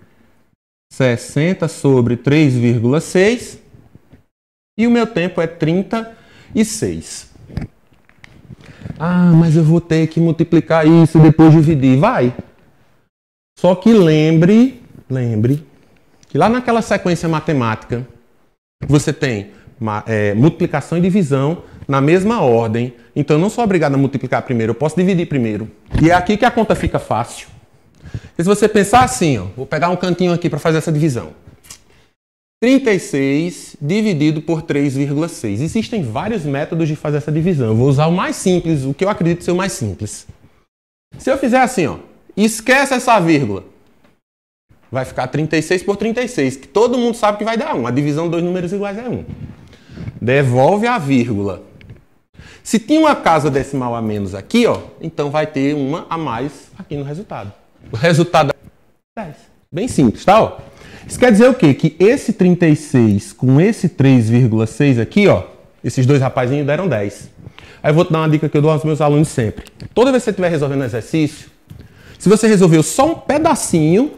60 sobre 3,6 e o meu tempo é 36. Ah, mas eu vou ter que multiplicar isso e depois dividir. Vai. Só que lembre, lembre, que lá naquela sequência matemática, você tem é, multiplicação e divisão na mesma ordem. Então eu não sou obrigado a multiplicar primeiro, eu posso dividir primeiro. E é aqui que a conta fica fácil. E se você pensar assim, ó, vou pegar um cantinho aqui para fazer essa divisão. 36 dividido por 3,6. Existem vários métodos de fazer essa divisão. Eu vou usar o mais simples, o que eu acredito ser o mais simples. Se eu fizer assim, ó, esquece essa vírgula, vai ficar 36 por 36, que todo mundo sabe que vai dar 1. A divisão de dois números iguais é 1. Devolve a vírgula. Se tinha uma casa decimal a menos aqui, ó, então vai ter uma a mais aqui no resultado. O resultado é 10. Bem simples, tá? Ó. Isso quer dizer o quê? Que esse 36 com esse 3,6 aqui, ó, esses dois rapazinhos deram 10. Aí eu vou te dar uma dica que eu dou aos meus alunos sempre. Toda vez que você estiver resolvendo um exercício, se você resolveu só um pedacinho,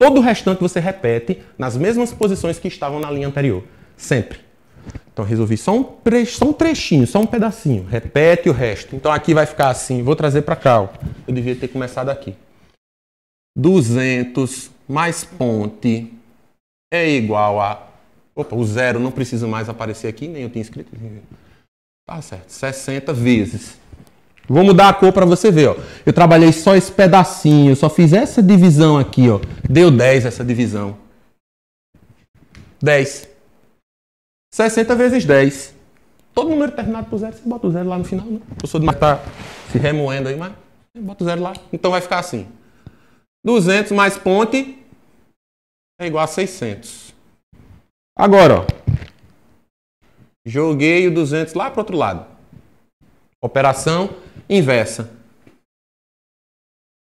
todo o restante você repete nas mesmas posições que estavam na linha anterior. Sempre. Então resolvi só um, só um trechinho, só um pedacinho. Repete o resto. Então aqui vai ficar assim. Vou trazer para cá. Ó. Eu devia ter começado aqui. 200 mais ponte é igual a. Opa, o zero não precisa mais aparecer aqui, nem eu tinha escrito. Tá certo, 60 vezes. Vou mudar a cor para você ver, ó. Eu trabalhei só esse pedacinho, só fiz essa divisão aqui, ó. Deu 10 essa divisão. 10. 60 vezes 10. Todo número terminado por zero, você bota o zero lá no final, né? Eu sou de matar tá se remoendo aí, mas bota o zero lá. Então vai ficar assim. 200 mais ponte, é igual a 600. Agora, ó, joguei o 200 lá para outro lado. Operação inversa.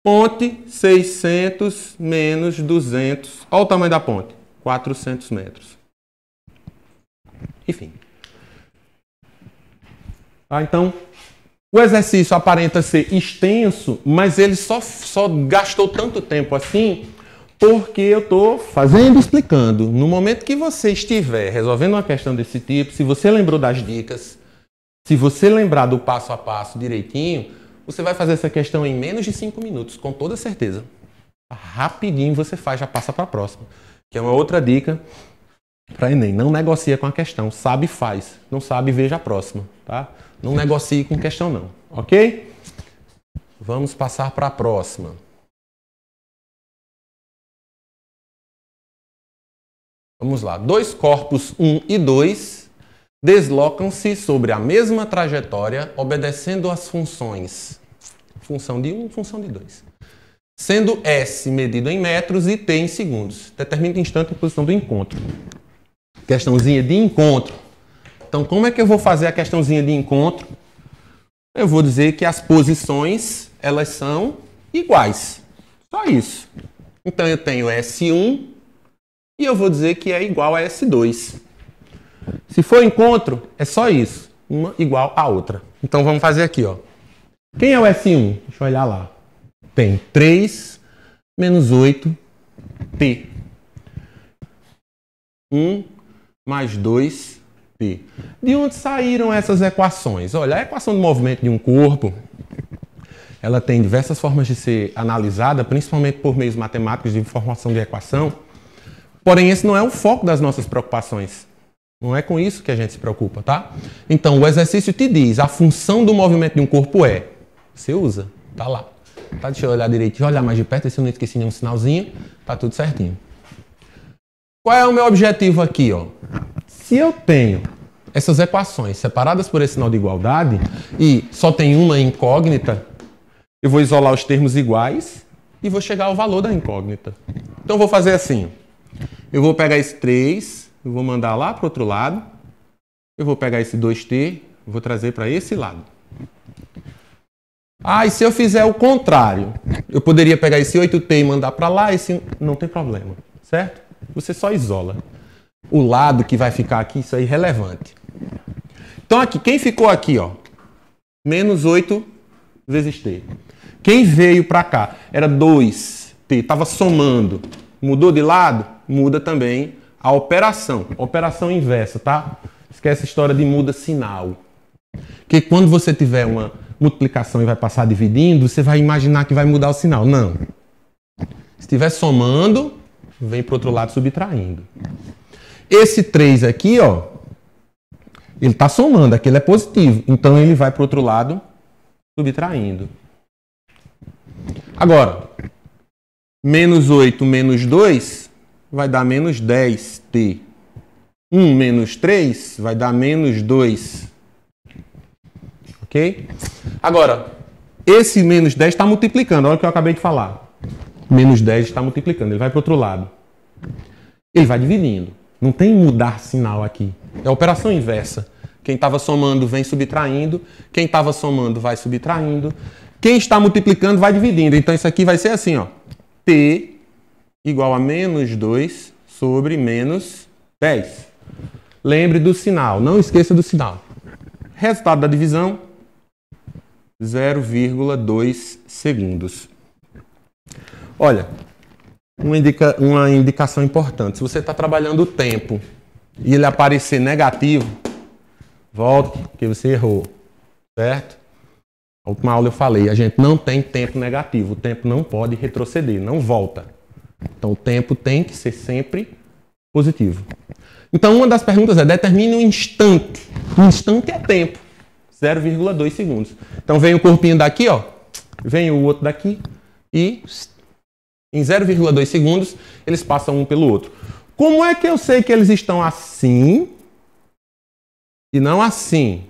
Ponte 600 menos 200. Olha o tamanho da ponte. 400 metros. Enfim. Tá, então, o exercício aparenta ser extenso, mas ele só, só gastou tanto tempo assim porque eu estou fazendo explicando. No momento que você estiver resolvendo uma questão desse tipo, se você lembrou das dicas, se você lembrar do passo a passo direitinho, você vai fazer essa questão em menos de cinco minutos, com toda certeza. Rapidinho você faz, já passa para a próxima. Que é uma outra dica para Enem. Não negocia com a questão. Sabe, faz. Não sabe, veja a próxima. Tá? Não negocie com questão, não. Ok? Vamos passar para a próxima. Vamos lá. Dois corpos 1 um e 2 deslocam-se sobre a mesma trajetória, obedecendo às funções. Função de 1, um, função de 2. Sendo S medido em metros e T em segundos. Determina o instante e posição do encontro. Questãozinha de encontro. Então, como é que eu vou fazer a questãozinha de encontro? Eu vou dizer que as posições, elas são iguais. Só isso. Então, eu tenho S1 e eu vou dizer que é igual a S2. Se for encontro, é só isso, uma igual a outra. Então vamos fazer aqui, ó. Quem é o S1? Deixa eu olhar lá. Tem 3 menos 8T. 1 mais 2T. De onde saíram essas equações? Olha, a equação do movimento de um corpo, ela tem diversas formas de ser analisada, principalmente por meios matemáticos de formação de equação. Porém, esse não é o foco das nossas preocupações. Não é com isso que a gente se preocupa, tá? Então, o exercício te diz, a função do movimento de um corpo é. Você usa, tá lá. Tá, deixa eu olhar direito, deixa eu olhar mais de perto, se eu não esqueci nenhum sinalzinho, tá tudo certinho. Qual é o meu objetivo aqui, ó? Se eu tenho essas equações separadas por esse sinal de igualdade e só tem uma incógnita, eu vou isolar os termos iguais e vou chegar ao valor da incógnita. Então, eu vou fazer assim, eu vou pegar esse 3, eu vou mandar lá para o outro lado. Eu vou pegar esse 2t, vou trazer para esse lado. Ah, e se eu fizer o contrário? Eu poderia pegar esse 8t e mandar para lá, esse não tem problema, certo? Você só isola. O lado que vai ficar aqui, isso é irrelevante. Então aqui, quem ficou aqui, ó, menos 8 vezes t. Quem veio para cá? Era 2t, estava somando. Mudou de lado? Muda também a operação. Operação inversa, tá? Esquece a história de muda sinal. Que quando você tiver uma multiplicação e vai passar dividindo, você vai imaginar que vai mudar o sinal. Não. Se estiver somando, vem para o outro lado subtraindo. Esse 3 aqui, ó, ele está somando, aquele é positivo. Então ele vai para o outro lado subtraindo. Agora, Menos 8 menos 2 vai dar menos 10t. 1 menos 3 vai dar menos 2. Ok? Agora, esse menos 10 está multiplicando. Olha o que eu acabei de falar. Menos 10 está multiplicando. Ele vai para o outro lado. Ele vai dividindo. Não tem mudar sinal aqui. É a operação inversa. Quem estava somando vem subtraindo. Quem estava somando vai subtraindo. Quem está multiplicando vai dividindo. Então isso aqui vai ser assim, ó. P igual a menos 2 sobre menos 10. Lembre do sinal, não esqueça do sinal. Resultado da divisão, 0,2 segundos. Olha, uma, indica, uma indicação importante. Se você está trabalhando o tempo e ele aparecer negativo, volte, porque você errou, certo? Na última aula eu falei, a gente não tem tempo negativo, o tempo não pode retroceder, não volta. Então o tempo tem que ser sempre positivo. Então uma das perguntas é: determine um instante. Um instante é tempo, 0,2 segundos. Então vem o corpinho daqui, ó, vem o outro daqui e em 0,2 segundos eles passam um pelo outro. Como é que eu sei que eles estão assim e não assim?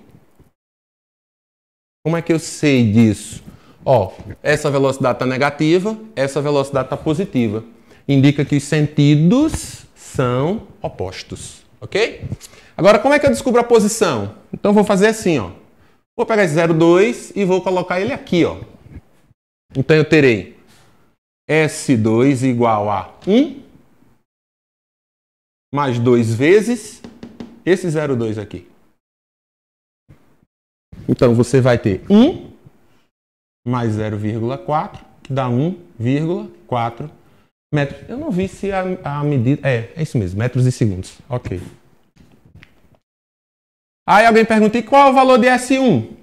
Como é que eu sei disso? Ó, essa velocidade está negativa, essa velocidade está positiva. Indica que os sentidos são opostos, ok? Agora, como é que eu descubro a posição? Então, vou fazer assim, ó. Vou pegar esse 0,2 e vou colocar ele aqui, ó. Então, eu terei S2 igual a 1 mais 2 vezes esse 0,2 aqui. Então você vai ter 1 mais 0,4, que dá 1,4 metros. Eu não vi se a, a medida. É, é isso mesmo, metros e segundos. Ok. Aí alguém pergunta: e qual é o valor de S1?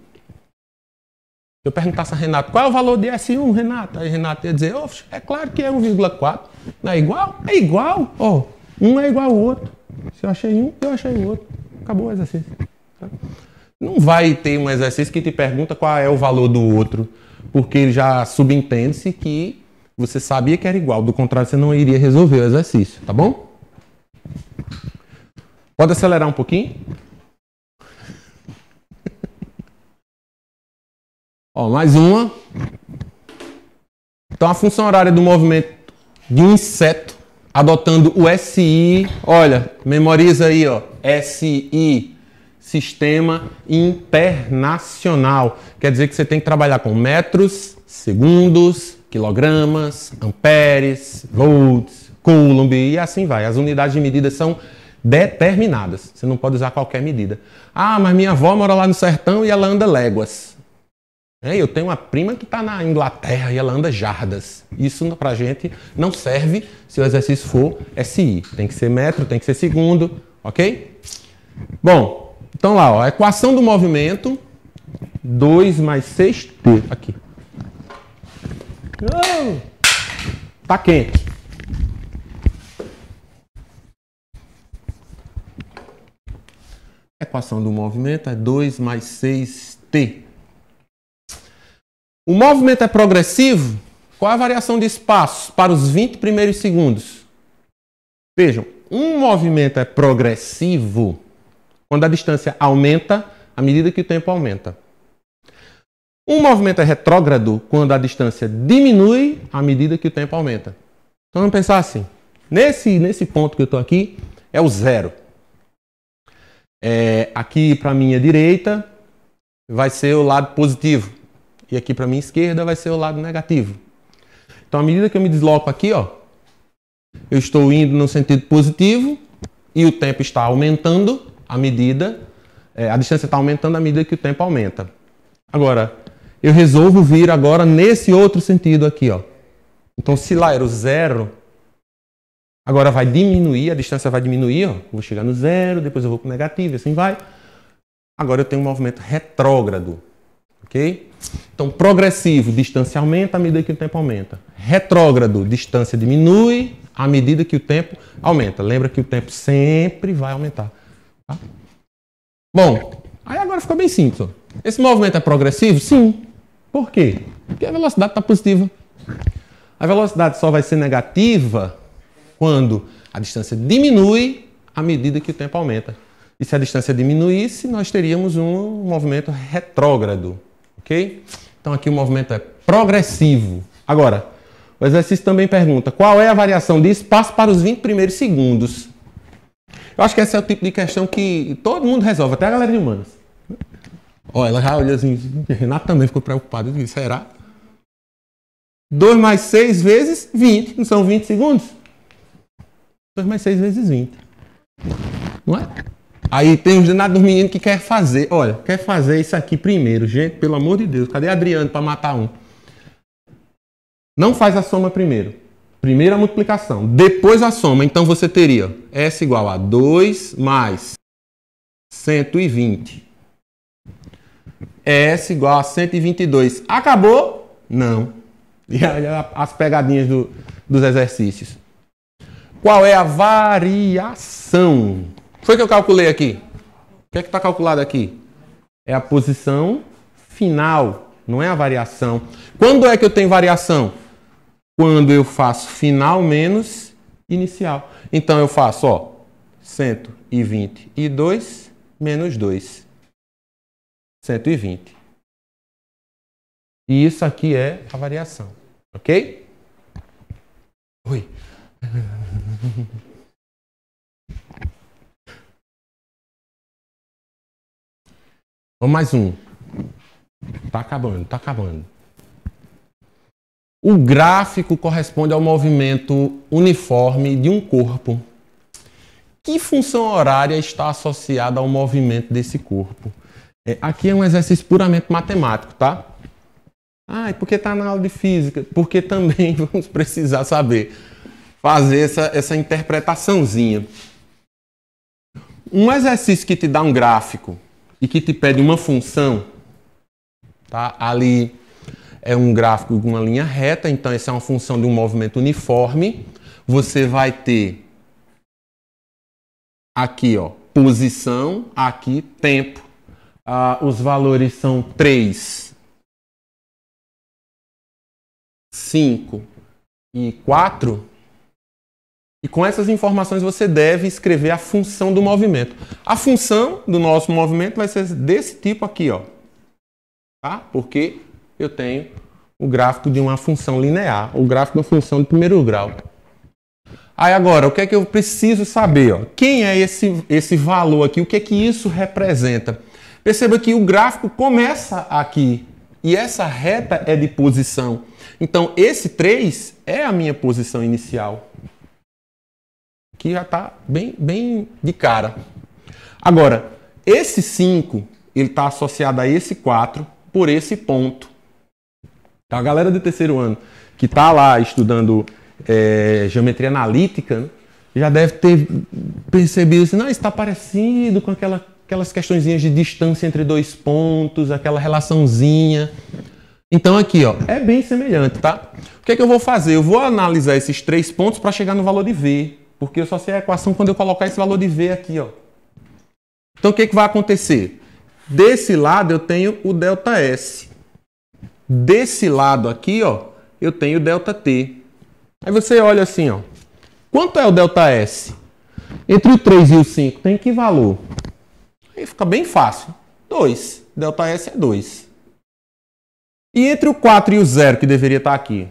eu perguntasse a Renato qual é o valor de S1, Renato, aí Renato ia dizer, oh, é claro que é 1,4. Não é igual? É igual. Oh, um é igual ao outro. Se eu achei um, eu achei o outro. Acabou o exercício. Não vai ter um exercício que te pergunta qual é o valor do outro, porque já subentende-se que você sabia que era igual, do contrário você não iria resolver o exercício, tá bom? Pode acelerar um pouquinho? Ó, mais uma. Então a função horária do movimento de um inseto, adotando o SI, olha, memoriza aí, ó, SI sistema internacional. Quer dizer que você tem que trabalhar com metros, segundos, quilogramas, amperes, volts, coulomb e assim vai. As unidades de medida são determinadas. Você não pode usar qualquer medida. Ah, mas minha avó mora lá no sertão e ela anda léguas. É, eu tenho uma prima que está na Inglaterra e ela anda jardas. Isso para a gente não serve se o exercício for SI. Tem que ser metro, tem que ser segundo, ok? Bom, então lá, ó, equação do movimento, 2 mais 6t, aqui. Tá quente. A equação do movimento é 2 mais 6t. O movimento é progressivo? Qual é a variação de espaço para os 20 primeiros segundos? Vejam, um movimento é progressivo quando a distância aumenta, à medida que o tempo aumenta. Um movimento é retrógrado quando a distância diminui à medida que o tempo aumenta. Então vamos pensar assim. Nesse, nesse ponto que eu estou aqui, é o zero. É, aqui para minha direita vai ser o lado positivo. E aqui para minha esquerda vai ser o lado negativo. Então, à medida que eu me desloco aqui, ó, eu estou indo no sentido positivo e o tempo está aumentando à medida, é, a distância está aumentando à medida que o tempo aumenta. Agora, eu resolvo vir agora nesse outro sentido aqui, ó. Então, se lá era o zero, agora vai diminuir, a distância vai diminuir, ó. Vou chegar no zero, depois eu vou para o negativo, assim vai. Agora eu tenho um movimento retrógrado, ok? Então, progressivo, distância aumenta à medida que o tempo aumenta. Retrógrado, distância diminui à medida que o tempo aumenta. Lembra que o tempo sempre vai aumentar. Tá? Bom, aí agora ficou bem simples. Esse movimento é progressivo? Sim. Por quê? Porque a velocidade está positiva. A velocidade só vai ser negativa quando a distância diminui à medida que o tempo aumenta. E se a distância diminuísse, nós teríamos um movimento retrógrado, ok? Então aqui o movimento é progressivo. Agora, o exercício também pergunta qual é a variação de espaço para os 20 primeiros segundos. Eu acho que esse é o tipo de questão que todo mundo resolve, até a galera de humanas. Ó, ela já olhou assim, Renato também ficou preocupado. Eu disse, será? 2 mais 6 vezes 20, não são 20 segundos? 2 mais 6 vezes 20. Não é? Aí tem os danados dos meninos que quer fazer. Olha, quer fazer isso aqui primeiro, gente, pelo amor de Deus. Cadê Adriano para matar um? Não faz a soma primeiro. Primeiro a multiplicação, depois a soma. Então você teria S igual a 2 mais 120. S igual a 122. Acabou? Não. E olha as pegadinhas do, dos exercícios. Qual é a variação? Foi que eu calculei aqui. O que é que está calculado aqui? É a posição final, não é a variação. Quando é que eu tenho variação? quando eu faço final menos inicial. Então eu faço, ó, 122 menos 2. 120. E isso aqui é a variação, ok? Oi. Vamos mais um. Tá acabando, tá acabando. O gráfico corresponde ao movimento uniforme de um corpo. Que função horária está associada ao movimento desse corpo? É, aqui é um exercício puramente matemático, tá? Ah, e por que está na aula de física? Porque também vamos precisar saber fazer essa, essa interpretaçãozinha. Um exercício que te dá um gráfico e que te pede uma função, tá? Ali é um gráfico com uma linha reta, então essa é uma função de um movimento uniforme. Você vai ter aqui, ó, posição, aqui, tempo. Ah, os valores são 3, 5 e 4. E com essas informações você deve escrever a função do movimento. A função do nosso movimento vai ser desse tipo aqui, ó. Tá? Porque eu tenho o gráfico de uma função linear, o gráfico de uma função de primeiro grau. Aí agora, o que é que eu preciso saber? Ó? Quem é esse, esse valor aqui? O que é que isso representa? Perceba que o gráfico começa aqui e essa reta é de posição. Então, esse 3 é a minha posição inicial, que já está bem, bem de cara. Agora, esse 5 está associado a esse 4 por esse ponto. Tá a galera do terceiro ano que está lá estudando é, geometria analítica né, já deve ter percebido assim, não, está parecido com aquela, aquelas questõezinhas de distância entre dois pontos, aquela relaçãozinha. Então aqui, ó, é bem semelhante, tá? O que é que eu vou fazer? Eu vou analisar esses três pontos para chegar no valor de V, porque eu só sei a equação quando eu colocar esse valor de V aqui, ó. Então o que é que vai acontecer? Desse lado eu tenho o delta S. Desse lado aqui, ó, eu tenho ΔT. Aí você olha assim, ó. Quanto é o ΔS? Entre o 3 e o 5 tem que valor? Aí fica bem fácil. 2. ΔS é 2. E entre o 4 e o 0, que deveria estar tá aqui?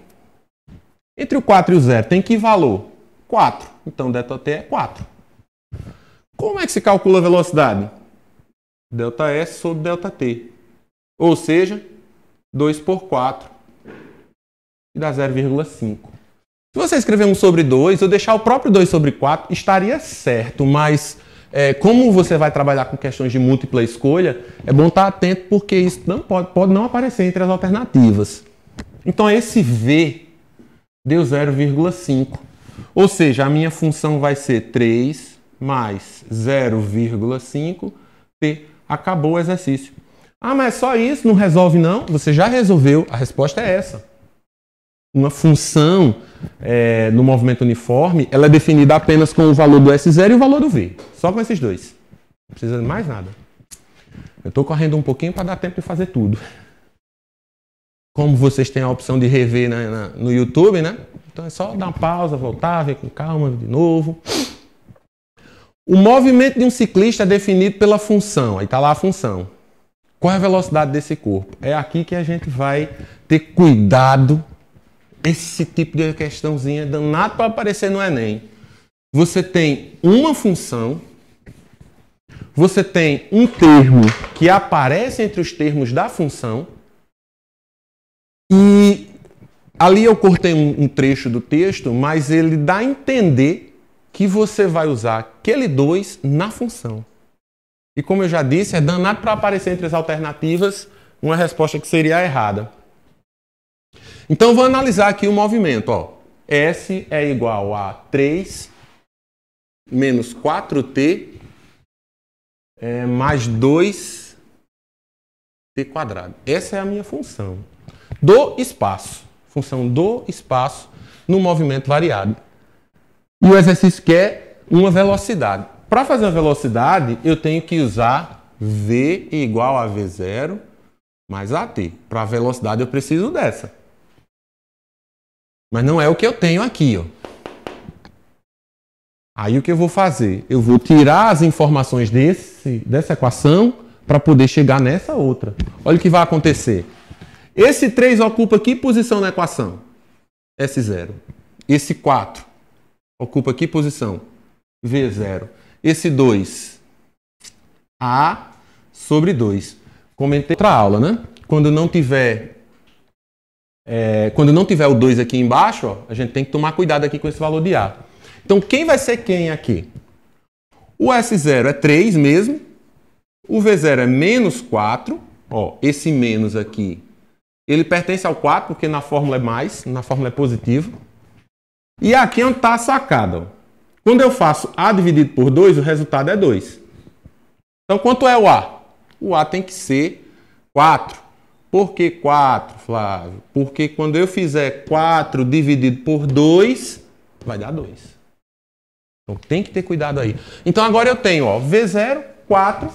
Entre o 4 e o 0 tem que valor? 4. Então ΔT é 4. Como é que se calcula a velocidade? ΔS sobre ΔT. Ou seja, 2 por 4, que dá 0,5. Se você escrever 1 sobre 2 ou deixar o próprio 2 sobre 4, estaria certo, mas é, como você vai trabalhar com questões de múltipla escolha, é bom estar atento porque isso não pode, pode não aparecer entre as alternativas. Então esse V deu 0,5. Ou seja, a minha função vai ser 3 mais 0,5 t. Acabou o exercício. Ah, mas é só isso não resolve, não? Você já resolveu. A resposta é essa. Uma função é, no movimento uniforme ela é definida apenas com o valor do S0 e o valor do V. Só com esses dois. Não precisa de mais nada. Eu estou correndo um pouquinho para dar tempo de fazer tudo. Como vocês têm a opção de rever na, na, no YouTube, né? Então é só dar uma pausa, voltar, ver com calma de novo. O movimento de um ciclista é definido pela função. Aí está lá a função. Qual é a velocidade desse corpo? É aqui que a gente vai ter cuidado. Esse tipo de questãozinha danado para aparecer no Enem. Você tem uma função, você tem um termo que aparece entre os termos da função, e ali eu cortei um, um trecho do texto, mas ele dá a entender que você vai usar aquele 2 na função. E como eu já disse, é danado para aparecer entre as alternativas uma resposta que seria errada. Então vou analisar aqui o movimento. Ó. S é igual a 3 menos 4t é, mais 2t quadrado. Essa é a minha função. Do espaço. Função do espaço no movimento variado. E o exercício quer é uma velocidade. Para fazer a velocidade, eu tenho que usar V igual a V0 mais AT. Para a velocidade, eu preciso dessa. Mas não é o que eu tenho aqui. Ó. Aí o que eu vou fazer? Eu vou tirar as informações desse, dessa equação para poder chegar nessa outra. Olha o que vai acontecer. Esse 3 ocupa que posição na equação? S0. Esse 4 ocupa que posição? V0 esse 2? A sobre 2. Comentei outra aula, né? Quando não tiver é, quando não tiver o 2 aqui embaixo, ó, a gente tem que tomar cuidado aqui com esse valor de A. Então, quem vai ser quem aqui? O S0 é 3 mesmo. O V0 é menos 4. Ó, esse menos aqui, ele pertence ao 4, porque na fórmula é mais, na fórmula é positivo. E aqui é onde está a sacada. Ó. Quando eu faço A dividido por 2, o resultado é 2. Então, quanto é o A? O A tem que ser 4. Por que 4, Flávio? Porque quando eu fizer 4 dividido por 2, vai dar 2. Então tem que ter cuidado aí. Então agora eu tenho ó, V0, 4,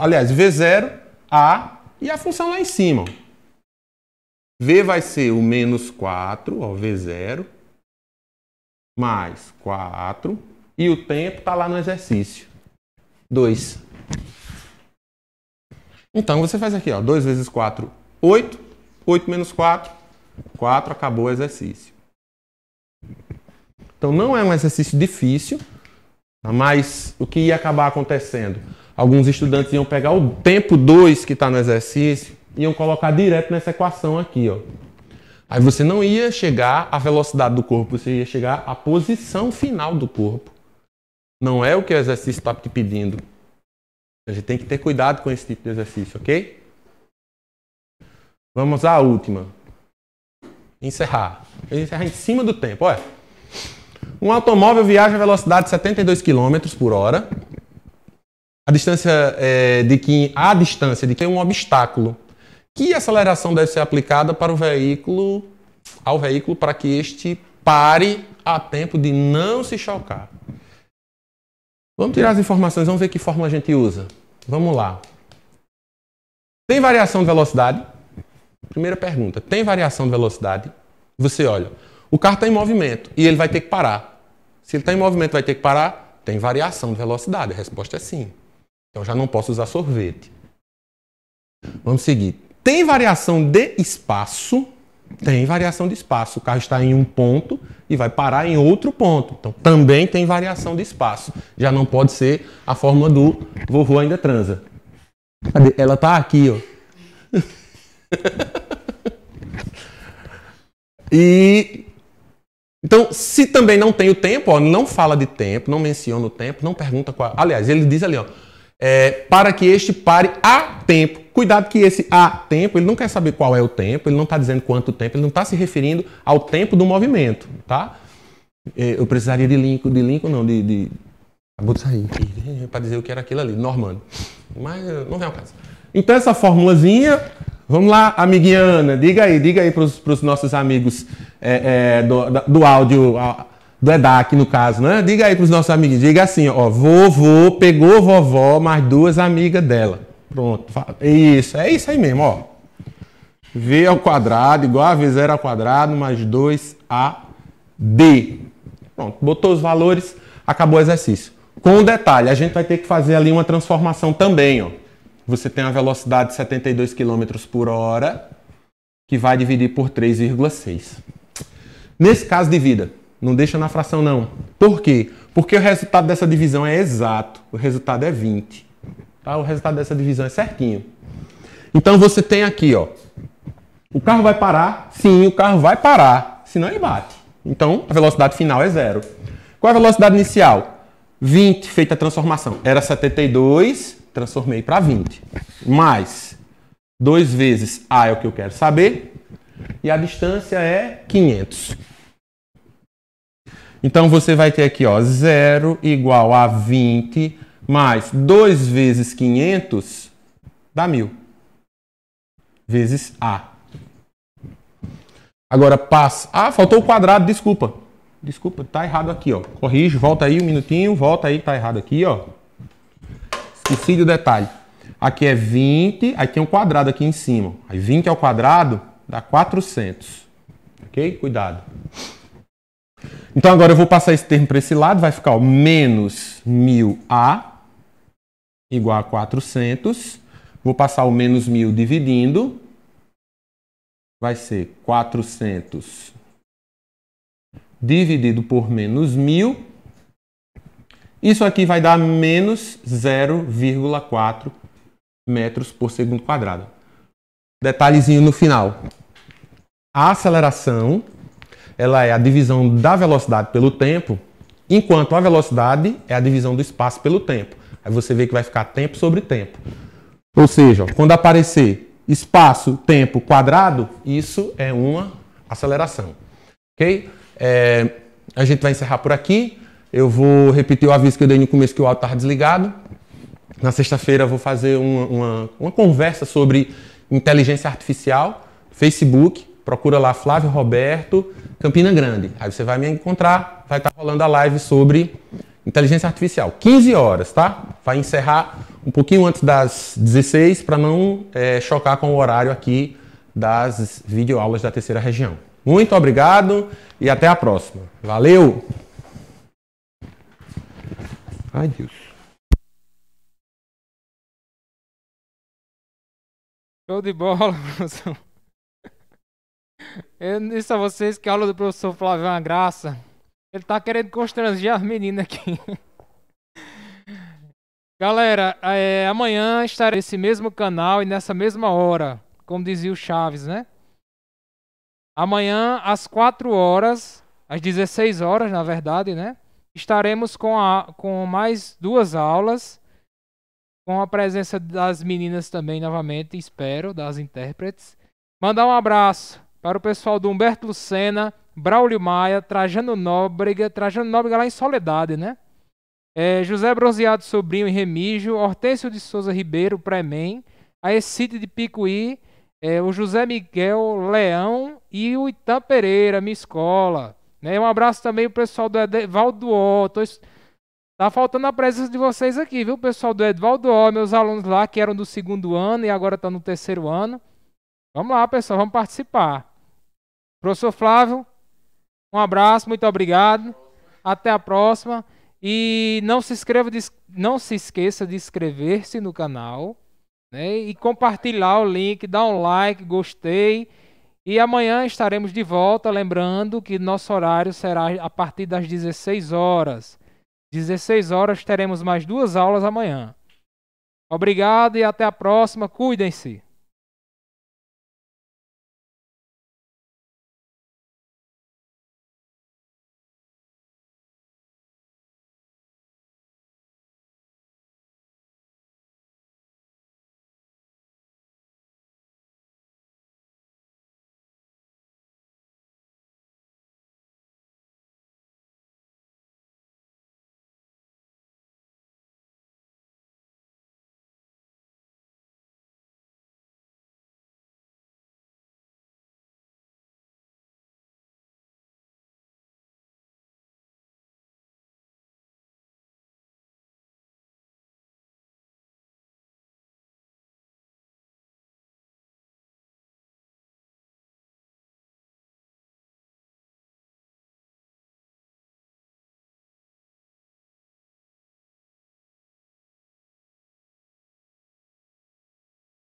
aliás, V0, A e a função lá em cima. V vai ser o menos 4, ó, V0, mais 4. E o tempo está lá no exercício. 2. Então você faz aqui, ó, 2 vezes 4, 8. 8 menos 4, 4. Acabou o exercício. Então não é um exercício difícil, tá? mas o que ia acabar acontecendo? Alguns estudantes iam pegar o tempo 2 que está no exercício, e iam colocar direto nessa equação aqui, ó. Aí você não ia chegar à velocidade do corpo, você ia chegar à posição final do corpo. Não é o que o exercício está te pedindo. A gente tem que ter cuidado com esse tipo de exercício, ok? Vamos à última. Encerrar. Encerrar em cima do tempo. Olha. Um automóvel viaja a velocidade de 72 km por hora. A distância é, de que a distância de que é um obstáculo que aceleração deve ser aplicada para o veículo, ao veículo para que este pare a tempo de não se chocar? Vamos tirar as informações, vamos ver que fórmula a gente usa. Vamos lá. Tem variação de velocidade? Primeira pergunta, tem variação de velocidade? Você olha, o carro está em movimento e ele vai ter que parar. Se ele está em movimento, vai ter que parar? Tem variação de velocidade. A resposta é sim. Então já não posso usar sorvete. Vamos seguir. Tem variação de espaço, tem variação de espaço. O carro está em um ponto e vai parar em outro ponto. Então também tem variação de espaço. Já não pode ser a fórmula do vovô ainda transa. Cadê? Ela está aqui, ó. e então, se também não tem o tempo, ó, não fala de tempo, não menciona o tempo, não pergunta qual. Aliás, ele diz ali, ó, é, para que este pare a tempo. Cuidado que esse a tempo, ele não quer saber qual é o tempo, ele não está dizendo quanto tempo, ele não está se referindo ao tempo do movimento, tá? É, eu precisaria de Lincoln, de Lincoln não, de... de... Acabou de sair, para dizer o que era aquilo ali, Normando. Mas eh, não é o caso. Então essa formulazinha, vamos lá, amiguinha Ana, diga aí, diga aí para os nossos amigos é, é, do, do áudio, do EDAC no caso, né? Diga aí para os nossos amigos, diga assim, ó, vovô pegou vovó mais duas amigas dela. Pronto. Isso, é isso aí mesmo, ó. V ao quadrado igual a V0 ao quadrado mais 2AD. Pronto, botou os valores, acabou o exercício. Com um detalhe, a gente vai ter que fazer ali uma transformação também, ó. Você tem uma velocidade de 72 km por hora, que vai dividir por 3,6. Nesse caso, divida. Não deixa na fração, não. Por quê? Porque o resultado dessa divisão é exato. O resultado é 20. Tá? O resultado dessa divisão é certinho. Então você tem aqui, ó. O carro vai parar? Sim, o carro vai parar, senão ele bate. Então a velocidade final é zero. Qual é a velocidade inicial? 20, feita a transformação. Era 72, transformei para 20. Mais 2 vezes A é o que eu quero saber. E a distância é 500. Então você vai ter aqui, ó, 0 igual a 20 mais 2 vezes 500 dá 1.000. Vezes A. Agora passa. Ah, faltou o quadrado, desculpa. Desculpa, tá errado aqui, ó. Corrige, volta aí um minutinho, volta aí, tá errado aqui, ó. Esqueci do detalhe. Aqui é 20, aí tem um quadrado aqui em cima. Aí 20 ao é quadrado dá 400. Ok? Cuidado. Então agora eu vou passar esse termo para esse lado, vai ficar ó, menos 1000A igual a 400. Vou passar o menos 1.000 dividindo. Vai ser 400 dividido por menos 1.000. Isso aqui vai dar menos 0,4 metros por segundo quadrado. Detalhezinho no final. A aceleração ela é a divisão da velocidade pelo tempo, enquanto a velocidade é a divisão do espaço pelo tempo. Aí você vê que vai ficar tempo sobre tempo. Ou seja, quando aparecer espaço, tempo, quadrado, isso é uma aceleração. Ok? É, a gente vai encerrar por aqui. Eu vou repetir o aviso que eu dei no começo que o áudio estava desligado. Na sexta-feira vou fazer uma, uma, uma, conversa sobre inteligência artificial, Facebook. Procura lá Flávio Roberto, Campina Grande. Aí você vai me encontrar, vai estar tá rolando a live sobre inteligência artificial. 15 horas, tá? Vai encerrar um pouquinho antes das 16 para não é, chocar com o horário aqui das videoaulas da terceira região. Muito obrigado e até a próxima. Valeu! Ai, Deus. Show de bola, professor. Eu disse a vocês que a aula do professor Flávio é uma graça. Ele tá querendo constranger as meninas aqui. Galera, é, amanhã estarei nesse mesmo canal e nessa mesma hora, como dizia o Chaves, né? Amanhã, às 4 horas, às 16 horas, na verdade, né? Estaremos com, a, com mais duas aulas, com a presença das meninas também, novamente, espero, das intérpretes. Mandar um abraço para o pessoal do Humberto Lucena, Braulio Maia, Trajano Nóbrega, Trajano Nóbrega lá em Soledade, né? É, José Bronzeado Sobrinho e Remígio, Hortêncio de Souza Ribeiro, a Aecide de Picuí, é, o José Miguel Leão e o Itam Pereira, minha escola. Né? Um abraço também o pessoal do Edvaldo O. Tô... Tá faltando a presença de vocês aqui, viu? O pessoal do Edvaldo O, meus alunos lá que eram do segundo ano e agora estão no terceiro ano. Vamos lá, pessoal, vamos participar. Professor Flávio, um abraço, muito obrigado. Até a próxima. E não se, inscreva, não se esqueça de inscrever-se no canal né? e compartilhar o link, dar um like, gostei. E amanhã estaremos de volta, lembrando que nosso horário será a partir das 16 horas. 16 horas teremos mais duas aulas amanhã. Obrigado e até a próxima. Cuidem-se.